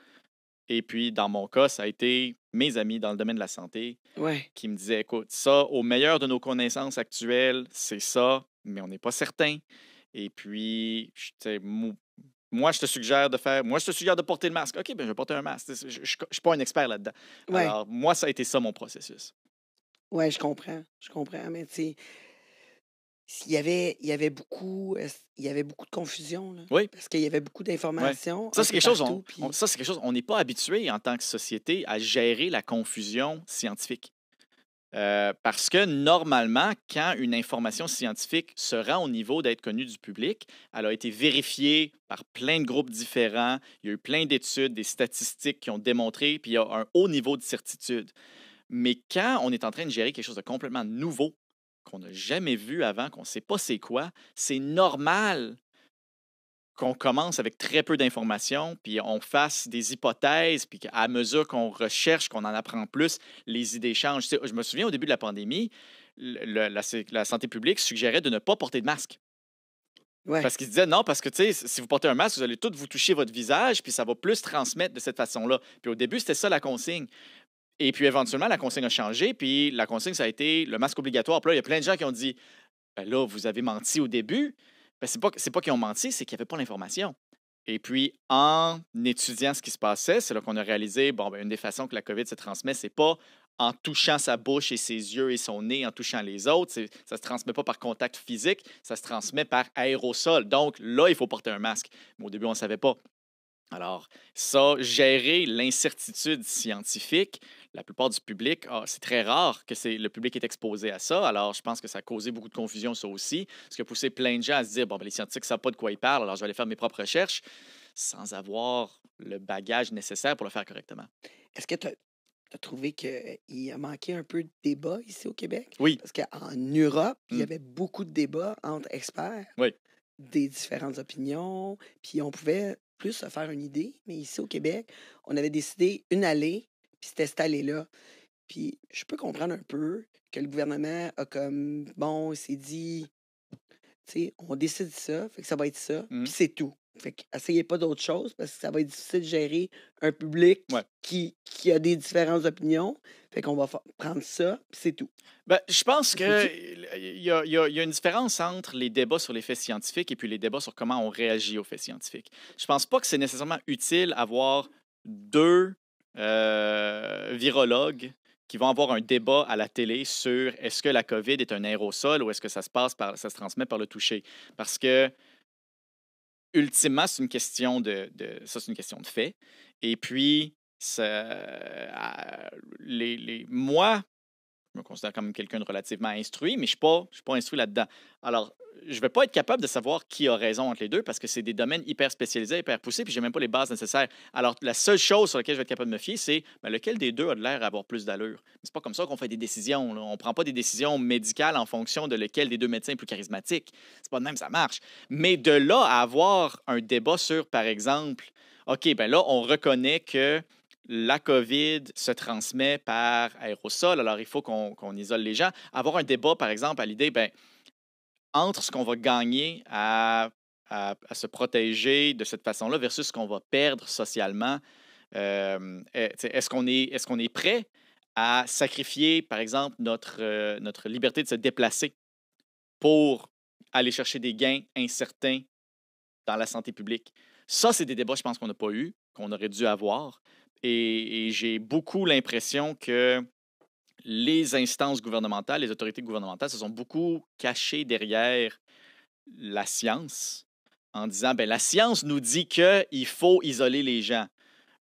et puis, dans mon cas, ça a été mes amis dans le domaine de la santé ouais. qui me disaient écoute, ça, au meilleur de nos connaissances actuelles, c'est ça, mais on n'est pas certain. Et puis, moi, je te suggère de faire, moi, je te suggère de porter le masque. OK, ben, je vais porter un masque. Je ne suis pas un expert là-dedans. Alors, moi, ça a été ça mon processus. Oui, je comprends. Je comprends. Mais tu il y avait, y avait beaucoup, il y avait beaucoup de confusion. oui. Parce qu'il y avait beaucoup d'informations. Ça, c'est quelque, chose, on, quelque chose. On n'est pas habitué en tant que société à gérer la confusion scientifique. Euh, parce que normalement, quand une information scientifique se rend au niveau d'être connue du public, elle a été vérifiée par plein de groupes différents, il y a eu plein d'études, des statistiques qui ont démontré, puis il y a un haut niveau de certitude. Mais quand on est en train de gérer quelque chose de complètement nouveau, qu'on n'a jamais vu avant, qu'on ne sait pas c'est quoi, c'est normal qu'on commence avec très peu d'informations, puis on fasse des hypothèses, puis à mesure qu'on recherche, qu'on en apprend plus, les idées changent. je me souviens au début de la pandémie, la, santé publique suggérait de ne pas porter de masque. Parce qu'ils disaient non, parce que si vous portez un masque, vous allez tous vous toucher votre visage, puis ça va plus transmettre de cette façon-là. Puis au début, c'était ça la consigne. Et puis éventuellement, la consigne a changé, puis la consigne, ça a été le masque obligatoire. Puis là, il y a plein de gens qui ont dit ben là, vous avez menti au début. Ce ben, c'est pas, pas qu'ils ont menti, c'est qu'il y avait pas l'information. Et puis, en étudiant ce qui se passait, c'est là qu'on a réalisé, bon, ben, une des façons que la COVID se transmet, c'est pas en touchant sa bouche et ses yeux et son nez, en touchant les autres. Ça se transmet pas par contact physique, ça se transmet par aérosol. Donc là, il faut porter un masque. Mais au début, on ne savait pas. Alors, ça, gérer l'incertitude scientifique, la plupart du public, ah, c'est très rare que le public est exposé à ça. Alors, je pense que ça a causé beaucoup de confusion, ça aussi. Ce qui a poussé plein de gens à se dire, bon, ben, les scientifiques ne savent pas de quoi ils parlent, alors je vais aller faire mes propres recherches sans avoir le bagage nécessaire pour le faire correctement. Est-ce que tu as, trouvé qu'il euh, a manqué un peu de débat ici au Québec? Oui. Parce qu'en Europe, il y mmh. avait beaucoup de débats entre experts. Des différentes opinions, puis on pouvait plus se faire une idée. Mais ici au Québec, on avait décidé une allée puis c'est installé là. Puis je peux comprendre un peu que le gouvernement a comme, bon, il s'est dit, tu sais, on décide ça, fait que ça va être ça, puis mmh. c'est tout. Fait qu'essayez pas d'autre chose parce que ça va être difficile de gérer un public qui, qui a des différentes opinions. Fait qu'on va prendre ça, puis c'est tout. Ben, je pense qu'il y a, y, a, y a une différence entre les débats sur les faits scientifiques et puis les débats sur comment on réagit aux faits scientifiques. Je pense pas que c'est nécessairement utile avoir deux euh, virologues qui vont avoir un débat à la télé sur est-ce que la COVID est un aérosol ou est-ce que ça se passe par, ça se transmet par le toucher. Parce que ultimement, c'est une question de, de ça, c'est une question de fait. Et puis, les, moi, je me considère comme quelqu'un de relativement instruit, mais je ne je suis, pas instruit là-dedans. Alors, je ne vais pas être capable de savoir qui a raison entre les deux parce que c'est des domaines hyper spécialisés, hyper poussés, puis je n'ai même pas les bases nécessaires. Alors, la seule chose sur laquelle je vais être capable de me fier, c'est ben, lequel des deux a de l'air avoir plus d'allure. C'est pas comme ça qu'on fait des décisions. On ne prend pas des décisions médicales en fonction de lequel des deux médecins est plus charismatique. C'est pas de même, ça marche. Mais de là à avoir un débat sur, par exemple, OK, ben là, on reconnaît que la COVID se transmet par aérosol, alors il faut qu'on isole les gens. Avoir un débat, par exemple, à l'idée, ben, entre ce qu'on va gagner à, se protéger de cette façon-là versus ce qu'on va perdre socialement. Euh, eh, est-ce qu'on est, est, qu'on est prêt à sacrifier, par exemple, notre, euh, notre liberté de se déplacer pour aller chercher des gains incertains dans la santé publique? Ça, c'est des débats, je pense, qu'on n'a pas eu, qu'on aurait dû avoir. et j'ai beaucoup l'impression que les instances gouvernementales, les autorités gouvernementales se sont beaucoup cachées derrière la science en disant ben la science nous dit qu'il faut isoler les gens.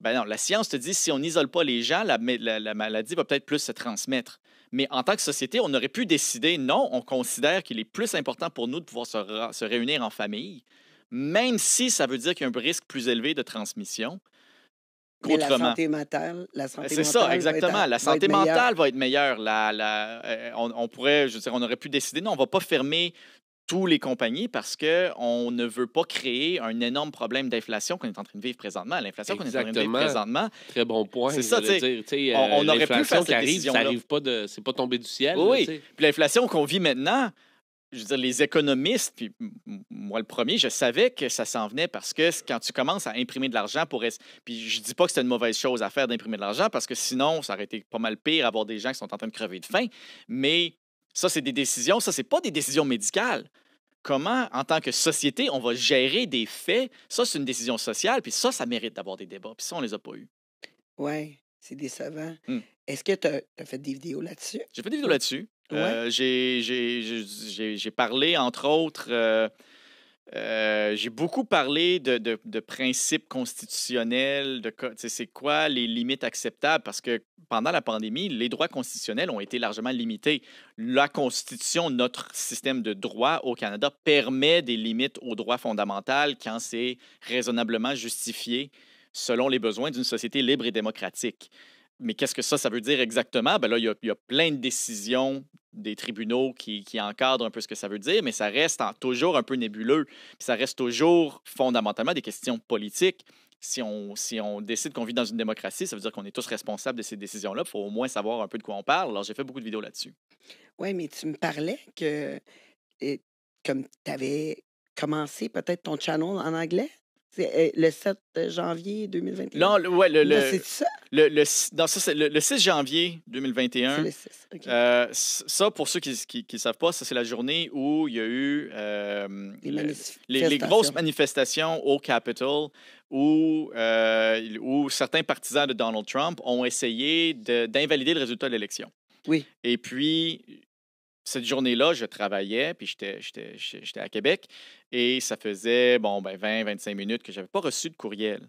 Ben non, la science te dit si on n'isole pas les gens, la, maladie va peut-être plus se transmettre. Mais en tant que société, on aurait pu décider non, on considère qu'il est plus important pour nous de pouvoir se réunir en famille, même si ça veut dire qu'il y a un risque plus élevé de transmission la santé mentale, la santé C'est ça, exactement. la santé mentale va être meilleure. Euh, on, pourrait, on aurait pu décider, non, on ne va pas fermer tous les compagnies parce qu'on ne veut pas créer un énorme problème d'inflation qu'on est en train de vivre présentement. L'inflation qu'on est en train de vivre présentement. Très bon point. C'est ça, tu sais. On, euh, aurait pu faire cette qui arrive, ça arrive pas de, c'est pas tombé du ciel. Oui. Puis l'inflation qu'on vit maintenant, je veux dire, les économistes, puis moi le premier, je savais que ça s'en venait parce que quand tu commences à imprimer de l'argent pour. Puis je dis pas que c'est une mauvaise chose à faire d'imprimer de l'argent parce que sinon, ça aurait été pas mal pire avoir des gens qui sont en train de crever de faim. Mais ça, c'est des décisions. Ça, c'est pas des décisions médicales. Comment, en tant que société, on va gérer des faits? Ça, c'est une décision sociale. Puis ça, ça mérite d'avoir des débats. Puis ça, on les a pas eus. Oui, c'est décevant. Hmm. Est-ce que tu as, as, fait des vidéos là-dessus? J'ai fait des vidéos là-dessus. Euh, j'ai parlé, entre autres, euh, euh, j'ai beaucoup parlé de, de, de principes constitutionnels, de c'est quoi les limites acceptables, parce que pendant la pandémie, les droits constitutionnels ont été largement limités. La Constitution, notre système de droit au Canada, permet des limites aux droits fondamentaux quand c'est raisonnablement justifié selon les besoins d'une société libre et démocratique mais qu'est-ce que ça, ça veut dire exactement? Ben là, il y, a, il y a plein de décisions des tribunaux qui, qui, encadrent un peu ce que ça veut dire, mais ça reste toujours un peu nébuleux. ça reste toujours fondamentalement des questions politiques. Si on, si on décide qu'on vit dans une démocratie, ça veut dire qu'on est tous responsables de ces décisions-là. Il faut au moins savoir un peu de quoi on parle. Alors, j'ai fait beaucoup de vidéos là-dessus. Oui, mais tu me parlais que, et, comme tu avais commencé peut-être ton channel en anglais? C'est euh, le 7 euh, janvier 2021. Non, le, le, c'est Le, le, ça, c'est le, 6 janvier 2021. Le 6. Euh, ça, pour ceux qui ne savent pas, ça, c'est la journée où il y a eu euh, les, grosses manifestations au Capitol où, où certains partisans de Donald Trump ont essayé d'invalider le résultat de l'élection. Oui. Et puis, cette journée-là, je travaillais, puis j'étais à Québec. Et ça faisait, bon, ben 20, 25 minutes que je n'avais pas reçu de courriel.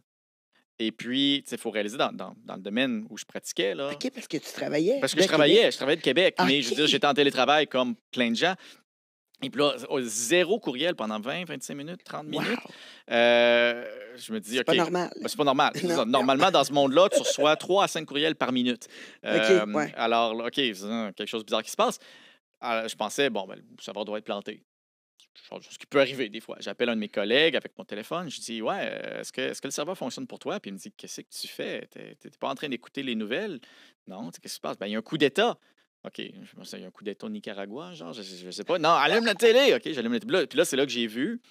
Et puis, il faut réaliser dans, dans, le domaine où je pratiquais. Là, OK, parce que tu travaillais. Parce que je travaillais, je travaillais de Québec. Mais je veux dire, j'étais en télétravail comme plein de gens. Et puis là, zéro courriel pendant 20, 25 minutes, 30 minutes. Euh, je me dis, C'est pas normal. Ben, c'est pas normal. Normalement, dans ce monde-là, tu reçois 3 à 5 courriels par minute. OK, euh, ouais. Alors, OK, quelque chose de bizarre qui se passe. je pensais, bon, ben, le savoir doit être planté ce qui peut arriver des fois. J'appelle un de mes collègues avec mon téléphone, je dis Ouais, euh, est-ce que, est que le serveur fonctionne pour toi Puis il me dit Qu'est-ce que tu fais Tu n'es pas en train d'écouter les nouvelles Non, qu'est-ce qui se passe ben, Il y a un coup d'État. OK, je pense y a un coup d'État au Nicaragua, genre, je, sais pas. Non, allume la télé OK, j'allume la télé. Puis là, c'est là que j'ai vu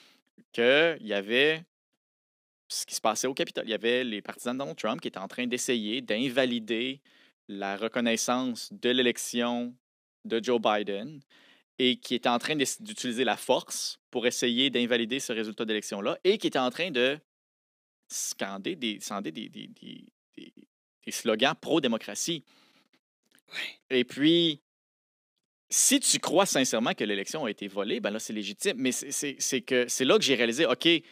qu'il y avait ce qui se passait au Capitole. Il y avait les partisans de Donald Trump qui étaient en train d'essayer d'invalider la reconnaissance de l'élection de Joe Biden et qui était en train d'utiliser la force pour essayer d'invalider ce résultat d'élection-là et qui était en train de scander des, scander des, des, slogans pro-démocratie. Et puis, si tu crois sincèrement que l'élection a été volée, ben là, c'est légitime. Mais c'est que c'est là que j'ai réalisé, OK, il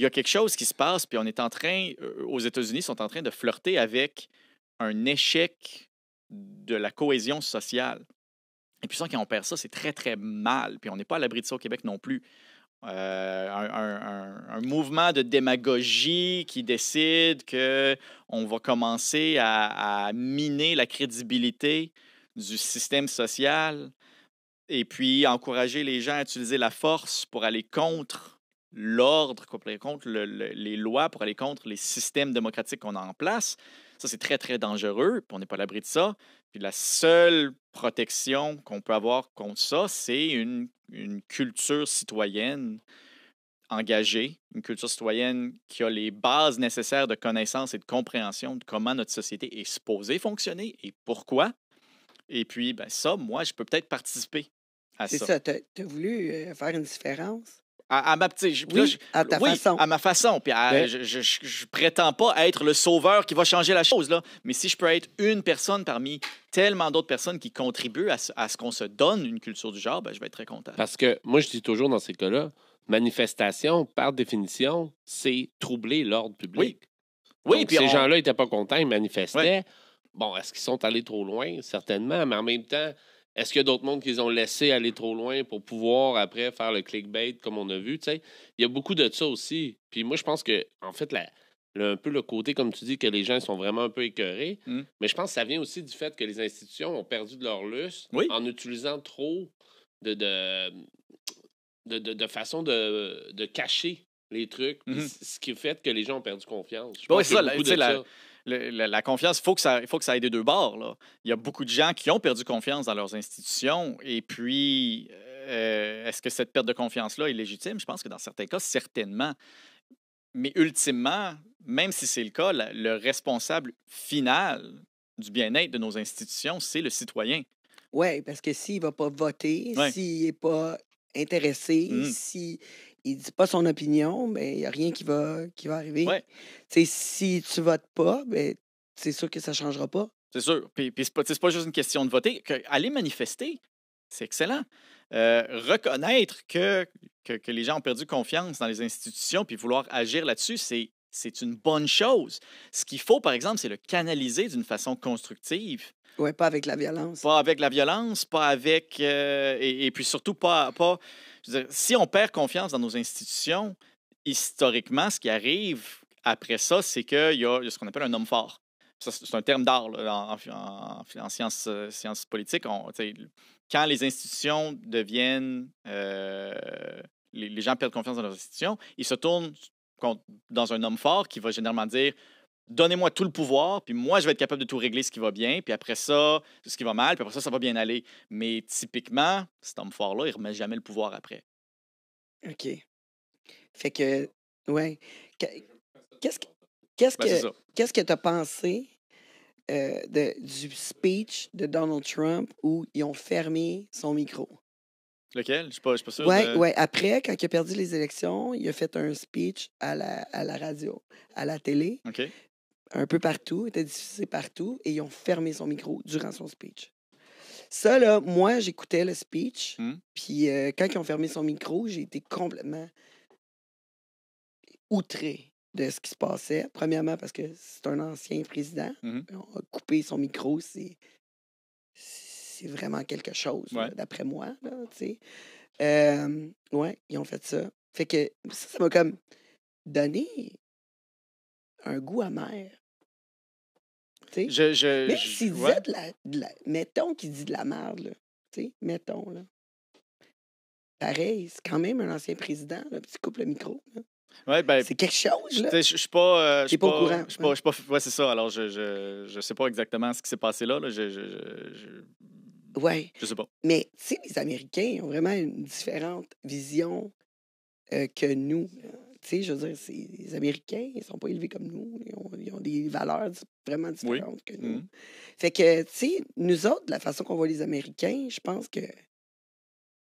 y a quelque chose qui se passe, puis on est en train, euh, aux États-Unis, sont en train de flirter avec un échec de la cohésion sociale. Et puis ça, quand on perd ça, c'est très, très mal. Puis on n'est pas à l'abri de ça au Québec non plus. Euh, un, mouvement de démagogie qui décide que on va commencer à, miner la crédibilité du système social et puis encourager les gens à utiliser la force pour aller contre l'ordre, contre les lois, pour aller contre les systèmes démocratiques qu'on a en place. Ça, c'est très, très dangereux, puis on n'est pas à l'abri de ça. Puis la seule protection qu'on peut avoir contre ça, c'est une, une, culture citoyenne engagée, une culture citoyenne qui a les bases nécessaires de connaissance et de compréhension de comment notre société est supposée fonctionner et pourquoi. Et puis, ben, ça, moi, je peux peut-être participer à ça. C'est ça, tu as voulu euh, faire une différence à, ma à façon. ma façon. Ben- je, je, prétends pas être le sauveur qui va changer la chose, là. Mais si je peux être une personne parmi tellement d'autres personnes qui contribuent à ce, qu'on se donne une culture du genre, ben, je vais être très content. Parce que moi, je dis toujours dans ces cas-là, manifestation, par définition, c'est troubler l'ordre public. Oui. oui ces gens-là n'étaient pas contents, ils manifestaient. Bon, est-ce qu'ils sont allés trop loin? Certainement, mais en même temps, est-ce qu'il y a d'autres mondes qu'ils ont laissé aller trop loin pour pouvoir après faire le clickbait comme on a vu? Il y a beaucoup de ça aussi. Puis moi, je pense que, en fait, un peu le côté, comme tu dis, que les gens sont vraiment un peu écœurés, mmh. mais je pense que ça vient aussi du fait que les institutions ont perdu de leur lustre en utilisant trop de, de, de, façon de, de cacher les trucs, mmh ce qui fait que les gens ont perdu confiance. Je c'est ça, la confiance, il faut, que ça, faut aille des deux bords. Là. Il y a beaucoup de gens qui ont perdu confiance dans leurs institutions. Et puis, euh, est-ce que cette perte de confiance-là est légitime? Je pense que dans certains cas, certainement. Mais ultimement, même si c'est le cas, le responsable final du bien-être de nos institutions, c'est le citoyen. Oui, parce que s'il ne va pas voter, s'il n'est pas intéressé, mmh. s'il il dit pas son opinion, mais il n'y a rien qui va, qui va arriver. Ouais. Si tu votes pas, ben, c'est sûr que ça ne changera pas. C'est sûr. Puis, puis pas, pas, juste une question de voter. Que, aller manifester, c'est excellent. Euh, reconnaître que, que, les gens ont perdu confiance dans les institutions puis vouloir agir là-dessus, c'est, c'est une bonne chose. Ce qu'il faut, par exemple, c'est le canaliser d'une façon constructive. Oui, pas avec la violence. Pas avec la violence, pas avec. Euh, et, et, puis surtout, pas, pas si on perd confiance dans nos institutions, historiquement, ce qui arrive après ça, c'est qu'il y, a ce qu'on appelle un homme fort. C'est un terme d'art en, sciences, euh, politiques. quand les institutions deviennent. Euh, les, les gens perdent confiance dans leurs institutions, ils se tournent dans un homme fort qui va généralement dire donnez-moi tout le pouvoir, puis moi, je vais être capable de tout régler ce qui va bien, puis après ça, ce qui va mal, puis après ça, ça va bien aller. Mais typiquement, cet homme fort-là, il remet jamais le pouvoir après. OK. Fait que, ouais. Qu'est-ce que. Qu'est-ce que qu'est-ce ben, que tu as pensé euh, de, du speech de Donald Trump où ils ont fermé son micro? Lequel? Je ne suis, pas, sûr. Oui, ouais. après, quand il a perdu les élections, il a fait un speech à la, à la radio, à la télé. OK un peu partout, était diffusé partout, et ils ont fermé son micro durant son speech. Ça, là, moi, j'écoutais le speech, mmh. puis euh, quand ils ont fermé son micro, j'ai été complètement outré de ce qui se passait. Premièrement, parce que c'est un ancien président. Mmh on a coupé son micro, c'est c'est vraiment quelque chose, d'après moi. Là, euh, ouais, ils ont fait ça. Fait que ça, ça m'a comme donné un goût amer. Je, je, Même s'il disait de, la, Mettons qu'il dit de la merde, là. Mettons, là. Pareil, c'est quand même un ancien président, là, petit tu le micro. Ouais, ben, c'est quelque chose, là. Je suis pas, euh, au courant. Je c'est ça. Alors, je, je, je, sais pas exactement ce qui s'est passé là. là. Je, je, ouais. je sais pas. Mais, tu sais, les Américains ont vraiment une différente vision euh, que nous sais, je veux dire, les Américains, ils sont pas élevés comme nous. Ils ont, des valeurs vraiment différentes que nous. Mmh. Fait que, tu sais, nous autres, la façon qu'on voit les Américains, je pense que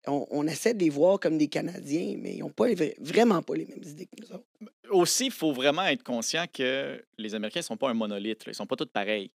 on, essaie de les voir comme des Canadiens, mais ils n'ont pas vraiment pas les mêmes idées que nous autres. Aussi, il faut vraiment être conscient que les Américains ne sont pas un monolithe. Ils ne sont pas tous pareils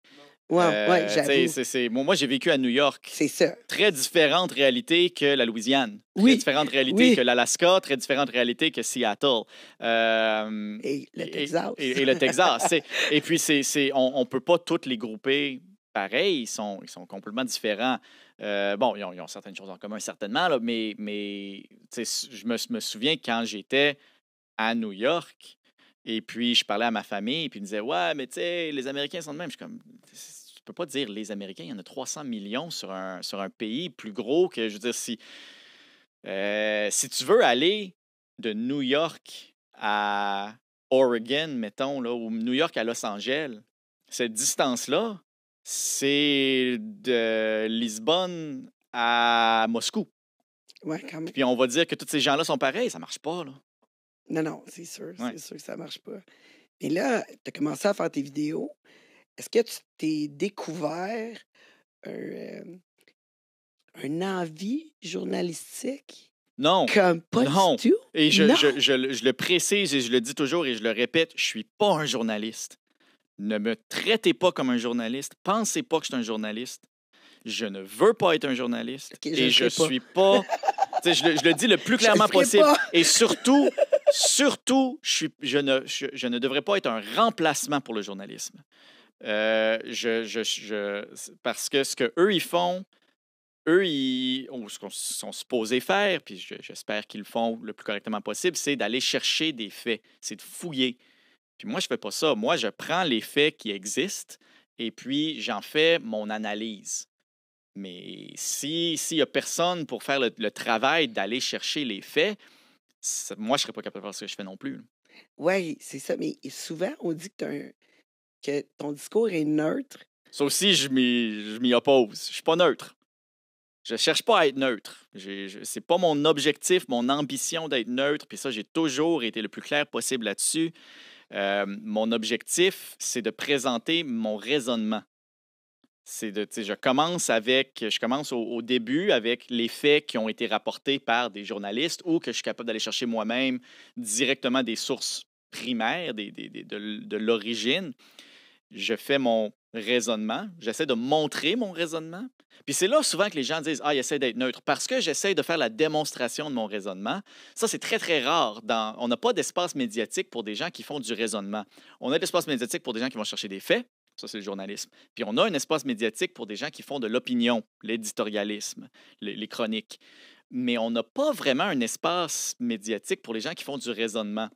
ouais, euh, c'est, c'est, moi, moi j'ai vécu à New York. C'est ça. Très différente réalité que la Louisiane. Très différente réalité que l'Alaska, très différente réalité que Seattle. Euh, et le Texas. Et, le Texas. et puis, c'est, on ne peut pas toutes les grouper pareil. Ils sont, ils sont complètement différents. Euh, bon, ils ont, certaines choses en commun, certainement, là, mais, mais je me, souviens quand j'étais à New York, et puis je parlais à ma famille, et puis ils me disaient Ouais, mais tu sais, les Américains sont de même. Je suis comme peux pas dire les Américains, il y en a 300 millions sur un, sur un pays plus gros que, je veux dire, si, euh, si tu veux aller de New York à Oregon, mettons, là, ou New York à Los Angeles, cette distance-là, c'est de Lisbonne à Moscou. Puis on va dire que tous ces gens-là sont pareils, ça marche pas, là. Non, non, c'est sûr, c'est sûr que ça marche pas. Et là, tu as commencé à faire tes vidéos. Est-ce que tu t'es découvert un, envie journalistique? Non. Comme pas Du tout? Et je, le précise et je le dis toujours et je le répète, je suis pas un journaliste. Ne me traitez pas comme un journaliste. Pensez pas que je suis un journaliste. Je ne veux pas être un journaliste. et je ne suis pas... je, le dis le plus clairement possible. Et surtout, surtout, je, je, ne, je, ne devrais pas être un remplacement pour le journalisme. Euh, je, je, je, parce que ce qu'eux, ils font, eux, ils, ou ce qu'on sont supposés faire, puis j'espère qu'ils le font le plus correctement possible, c'est d'aller chercher des faits, c'est de fouiller. Puis moi, je ne fais pas ça. Moi, je prends les faits qui existent et puis j'en fais mon analyse. Mais s'il y n'y a personne pour faire le, le travail d'aller chercher les faits, moi, je ne serais pas capable de faire ce que je fais non plus. Oui, c'est ça. Mais souvent, on dit que tu as un que ton discours est neutre. Ça aussi, je m'y oppose. Je suis pas neutre. Je cherche pas à être neutre. C'est pas mon objectif, mon ambition d'être neutre. Puis ça, j'ai toujours été le plus clair possible là-dessus. mon objectif, c'est de présenter mon raisonnement. C'est de, je commence avec, je commence au, début avec les faits qui ont été rapportés par des journalistes ou que je suis capable d'aller chercher moi-même directement des sources primaire, des, des, de, l'origine, je fais mon raisonnement, j'essaie de montrer mon raisonnement. Puis c'est là souvent que les gens disent Ah, il essaie d'être neutre, parce que j'essaie de faire la démonstration de mon raisonnement. Ça, c'est très, très rare. Dans... On n'a pas d'espace médiatique pour des gens qui font du raisonnement. On a de l'espace médiatique pour des gens qui vont chercher des faits. Ça, c'est le journalisme. Puis on a un espace médiatique pour des gens qui font de l'opinion, l'éditorialisme, les chroniques. Mais on n'a pas vraiment un espace médiatique pour les gens qui font du raisonnement.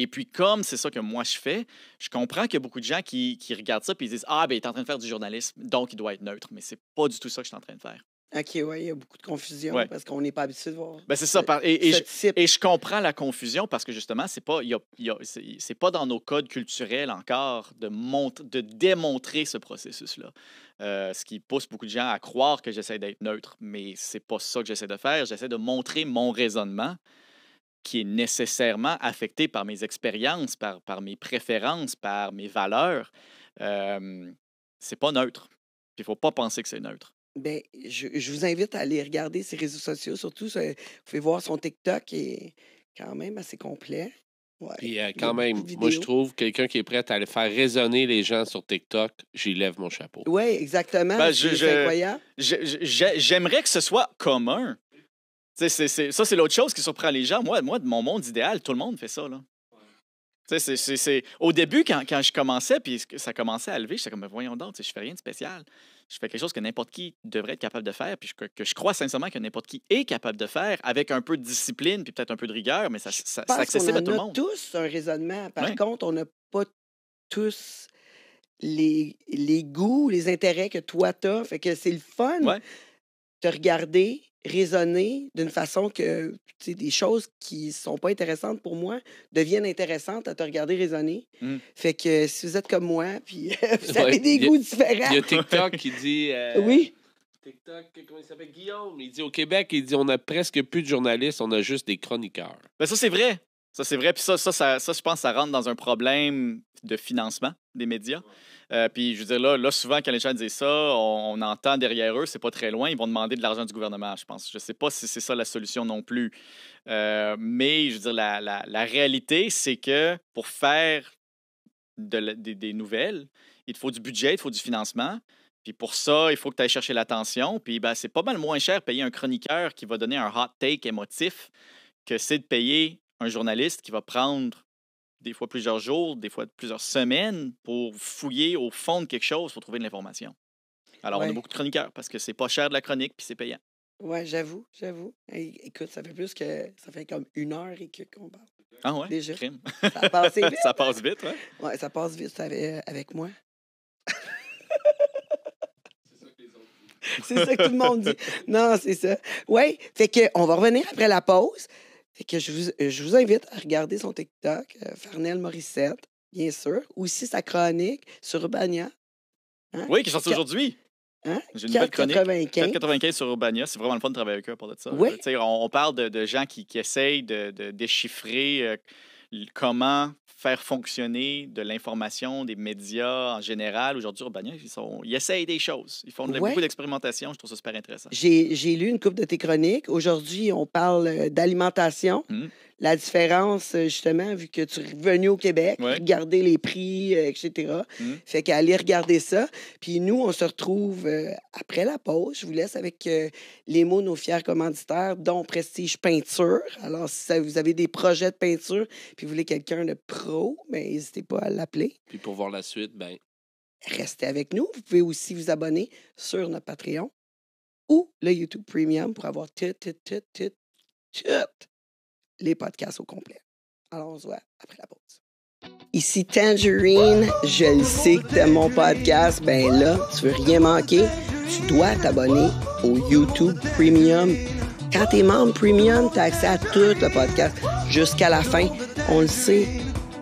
Et puis, comme c'est ça que moi je fais, je comprends qu'il y a beaucoup de gens qui, regardent ça et ils disent Ah, ben, il est en train de faire du journalisme, donc il doit être neutre. Mais c'est pas du tout ça que je suis en train de faire. OK, oui, il y a beaucoup de confusion parce qu'on n'est pas habitué de voir. Ben, c'est ça. Et, je, comprends la confusion parce que justement, c'est pas, c'est, pas dans nos codes culturels encore de, de démontrer ce processus-là. Euh, ce qui pousse beaucoup de gens à croire que j'essaie d'être neutre, mais c'est pas ça que j'essaie de faire. J'essaie de montrer mon raisonnement qui est nécessairement affecté par mes expériences, par, par mes préférences, par mes valeurs, euh, c'est pas neutre. Il faut pas penser que c'est neutre. Ben, je, je, vous invite à aller regarder ses réseaux sociaux, surtout, vous pouvez voir son TikTok est quand même assez complet. Ouais. Euh, quand même, moi je trouve quelqu'un qui est prêt à aller faire résonner les gens sur TikTok, j'y lève mon chapeau. Oui, exactement. Ben, c'est incroyable. J'aimerais que ce soit commun ça, c'est l'autre chose qui surprend les gens. Moi, de mon monde idéal, tout le monde fait ça. Au début, quand, je commençais, puis ça commençait à lever, j'étais comme, voyons donc, je fais rien de spécial. Je fais quelque chose que n'importe qui devrait être capable de faire, puis que, je crois sincèrement que n'importe qui est capable de faire avec un peu de discipline, puis peut-être un peu de rigueur, mais ça, c'est accessible à tout le monde. On a tous un raisonnement. Par contre, on n'a pas tous les, goûts, les intérêts que toi, t'as. Fait que c'est le fun de regarder raisonner d'une façon que des choses qui sont pas intéressantes pour moi deviennent intéressantes à te regarder raisonner. Mmh. Fait que si vous êtes comme moi, puis euh, vous avez des goûts différents. Il y a TikTok qui dit. oui. Euh, TikTok, comment il s'appelle Guillaume, il dit au Québec, il dit on a presque plus de journalistes, on a juste des chroniqueurs. Mais ben, ça c'est vrai. Ça c'est vrai puis ça ça, ça je pense ça rentre dans un problème de financement des médias. Euh, puis, je veux dire, là, là, souvent, quand les gens disent ça, on, entend derrière eux, c'est pas très loin, ils vont demander de l'argent du gouvernement, je pense. Je sais pas si c'est ça la solution non plus. Euh, mais, je veux dire, la, la, réalité, c'est que pour faire de des, nouvelles, il faut du budget, il faut du financement. Puis pour ça, il faut que tu ailles chercher l'attention. Puis ben, c'est pas mal moins cher payer un chroniqueur qui va donner un hot take émotif que c'est de payer un journaliste qui va prendre des fois plusieurs jours, des fois plusieurs semaines pour fouiller au fond de quelque chose pour trouver de l'information. Alors, on a beaucoup de chroniqueurs parce que c'est pas cher de la chronique puis c'est payant. Ouais, j'avoue, j'avoue. Écoute, ça fait plus que. Ça fait comme une heure et que... qu'on parle. Ah ouais? Déjà. Crime. Ça passe vite. ça hein? passe vite, ouais. Ouais, ça passe vite euh, avec, moi. c'est ça que tout le monde dit. Non, c'est ça. Oui, fait que on va revenir après la pause. Euh, je vous, invite à regarder son TikTok, euh, Farnel Morissette, bien sûr. Aussi sa chronique sur Urbania. Hein, oui, qui est sortie aujourd'hui. Hein, J'ai une chronique. 95 sur Urbania. C'est vraiment le fun de travailler avec eux pour de ça. On, parle de, gens qui, essayent de, déchiffrer euh, comment faire fonctionner de l'information, des médias en général. Aujourd'hui, Urbania, ils, sont, ils essayent des choses. Ils font beaucoup d'expérimentation. Je trouve ça super intéressant. J'ai lu une coupe de tes chroniques. Aujourd'hui, on parle euh, d'alimentation. Mmh. La différence, euh, justement, vu que tu es revenu au Québec, regarder les prix, euh, etc. Mm. Fait Fait aller regarder ça. Puis nous, on se retrouve euh, après la pause. Je vous laisse avec les mots de nos fiers commanditaires, dont Prestige Peinture. Alors, si vous avez des projets de peinture, puis vous voulez quelqu'un de pro, ben, n'hésitez pas à l'appeler. Puis pour voir la suite, ben restez avec nous. Vous pouvez aussi vous abonner sur notre Patreon ou le YouTube Premium pour avoir tout, tout, tout, tout, tout les podcasts au complet. Alors, on se voit après la pause. Ici Tangerine, je le sais que t'aimes mon podcast, ben là, tu veux rien manquer, tu dois t'abonner au YouTube Premium. Quand t'es membre Premium, t'as accès à tout le podcast jusqu'à la fin. On le sait,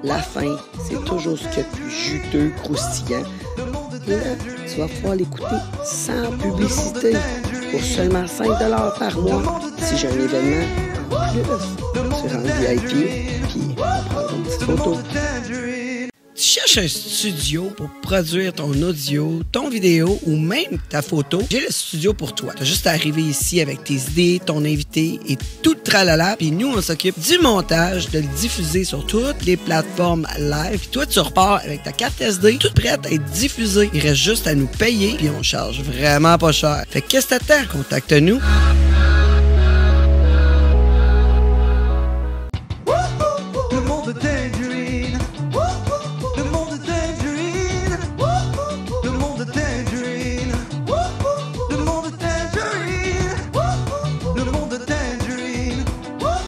la fin, c'est toujours ce que plus juteux, croustillant tu vas pouvoir l'écouter sans publicité pour seulement 5 par mois si j'ai un événement en plus. VIP, puis on une petite photo. Cherche cherches un studio pour produire ton audio, ton vidéo ou même ta photo, j'ai le studio pour toi. Tu as juste à arriver ici avec tes idées, ton invité et tout le tralala. Puis nous, on s'occupe du montage, de le diffuser sur toutes les plateformes live. Puis toi, tu repars avec ta carte SD, toute prête à être diffusée. Il reste juste à nous payer, puis on charge vraiment pas cher. Fait qu'est-ce que t'attends? Contacte-nous.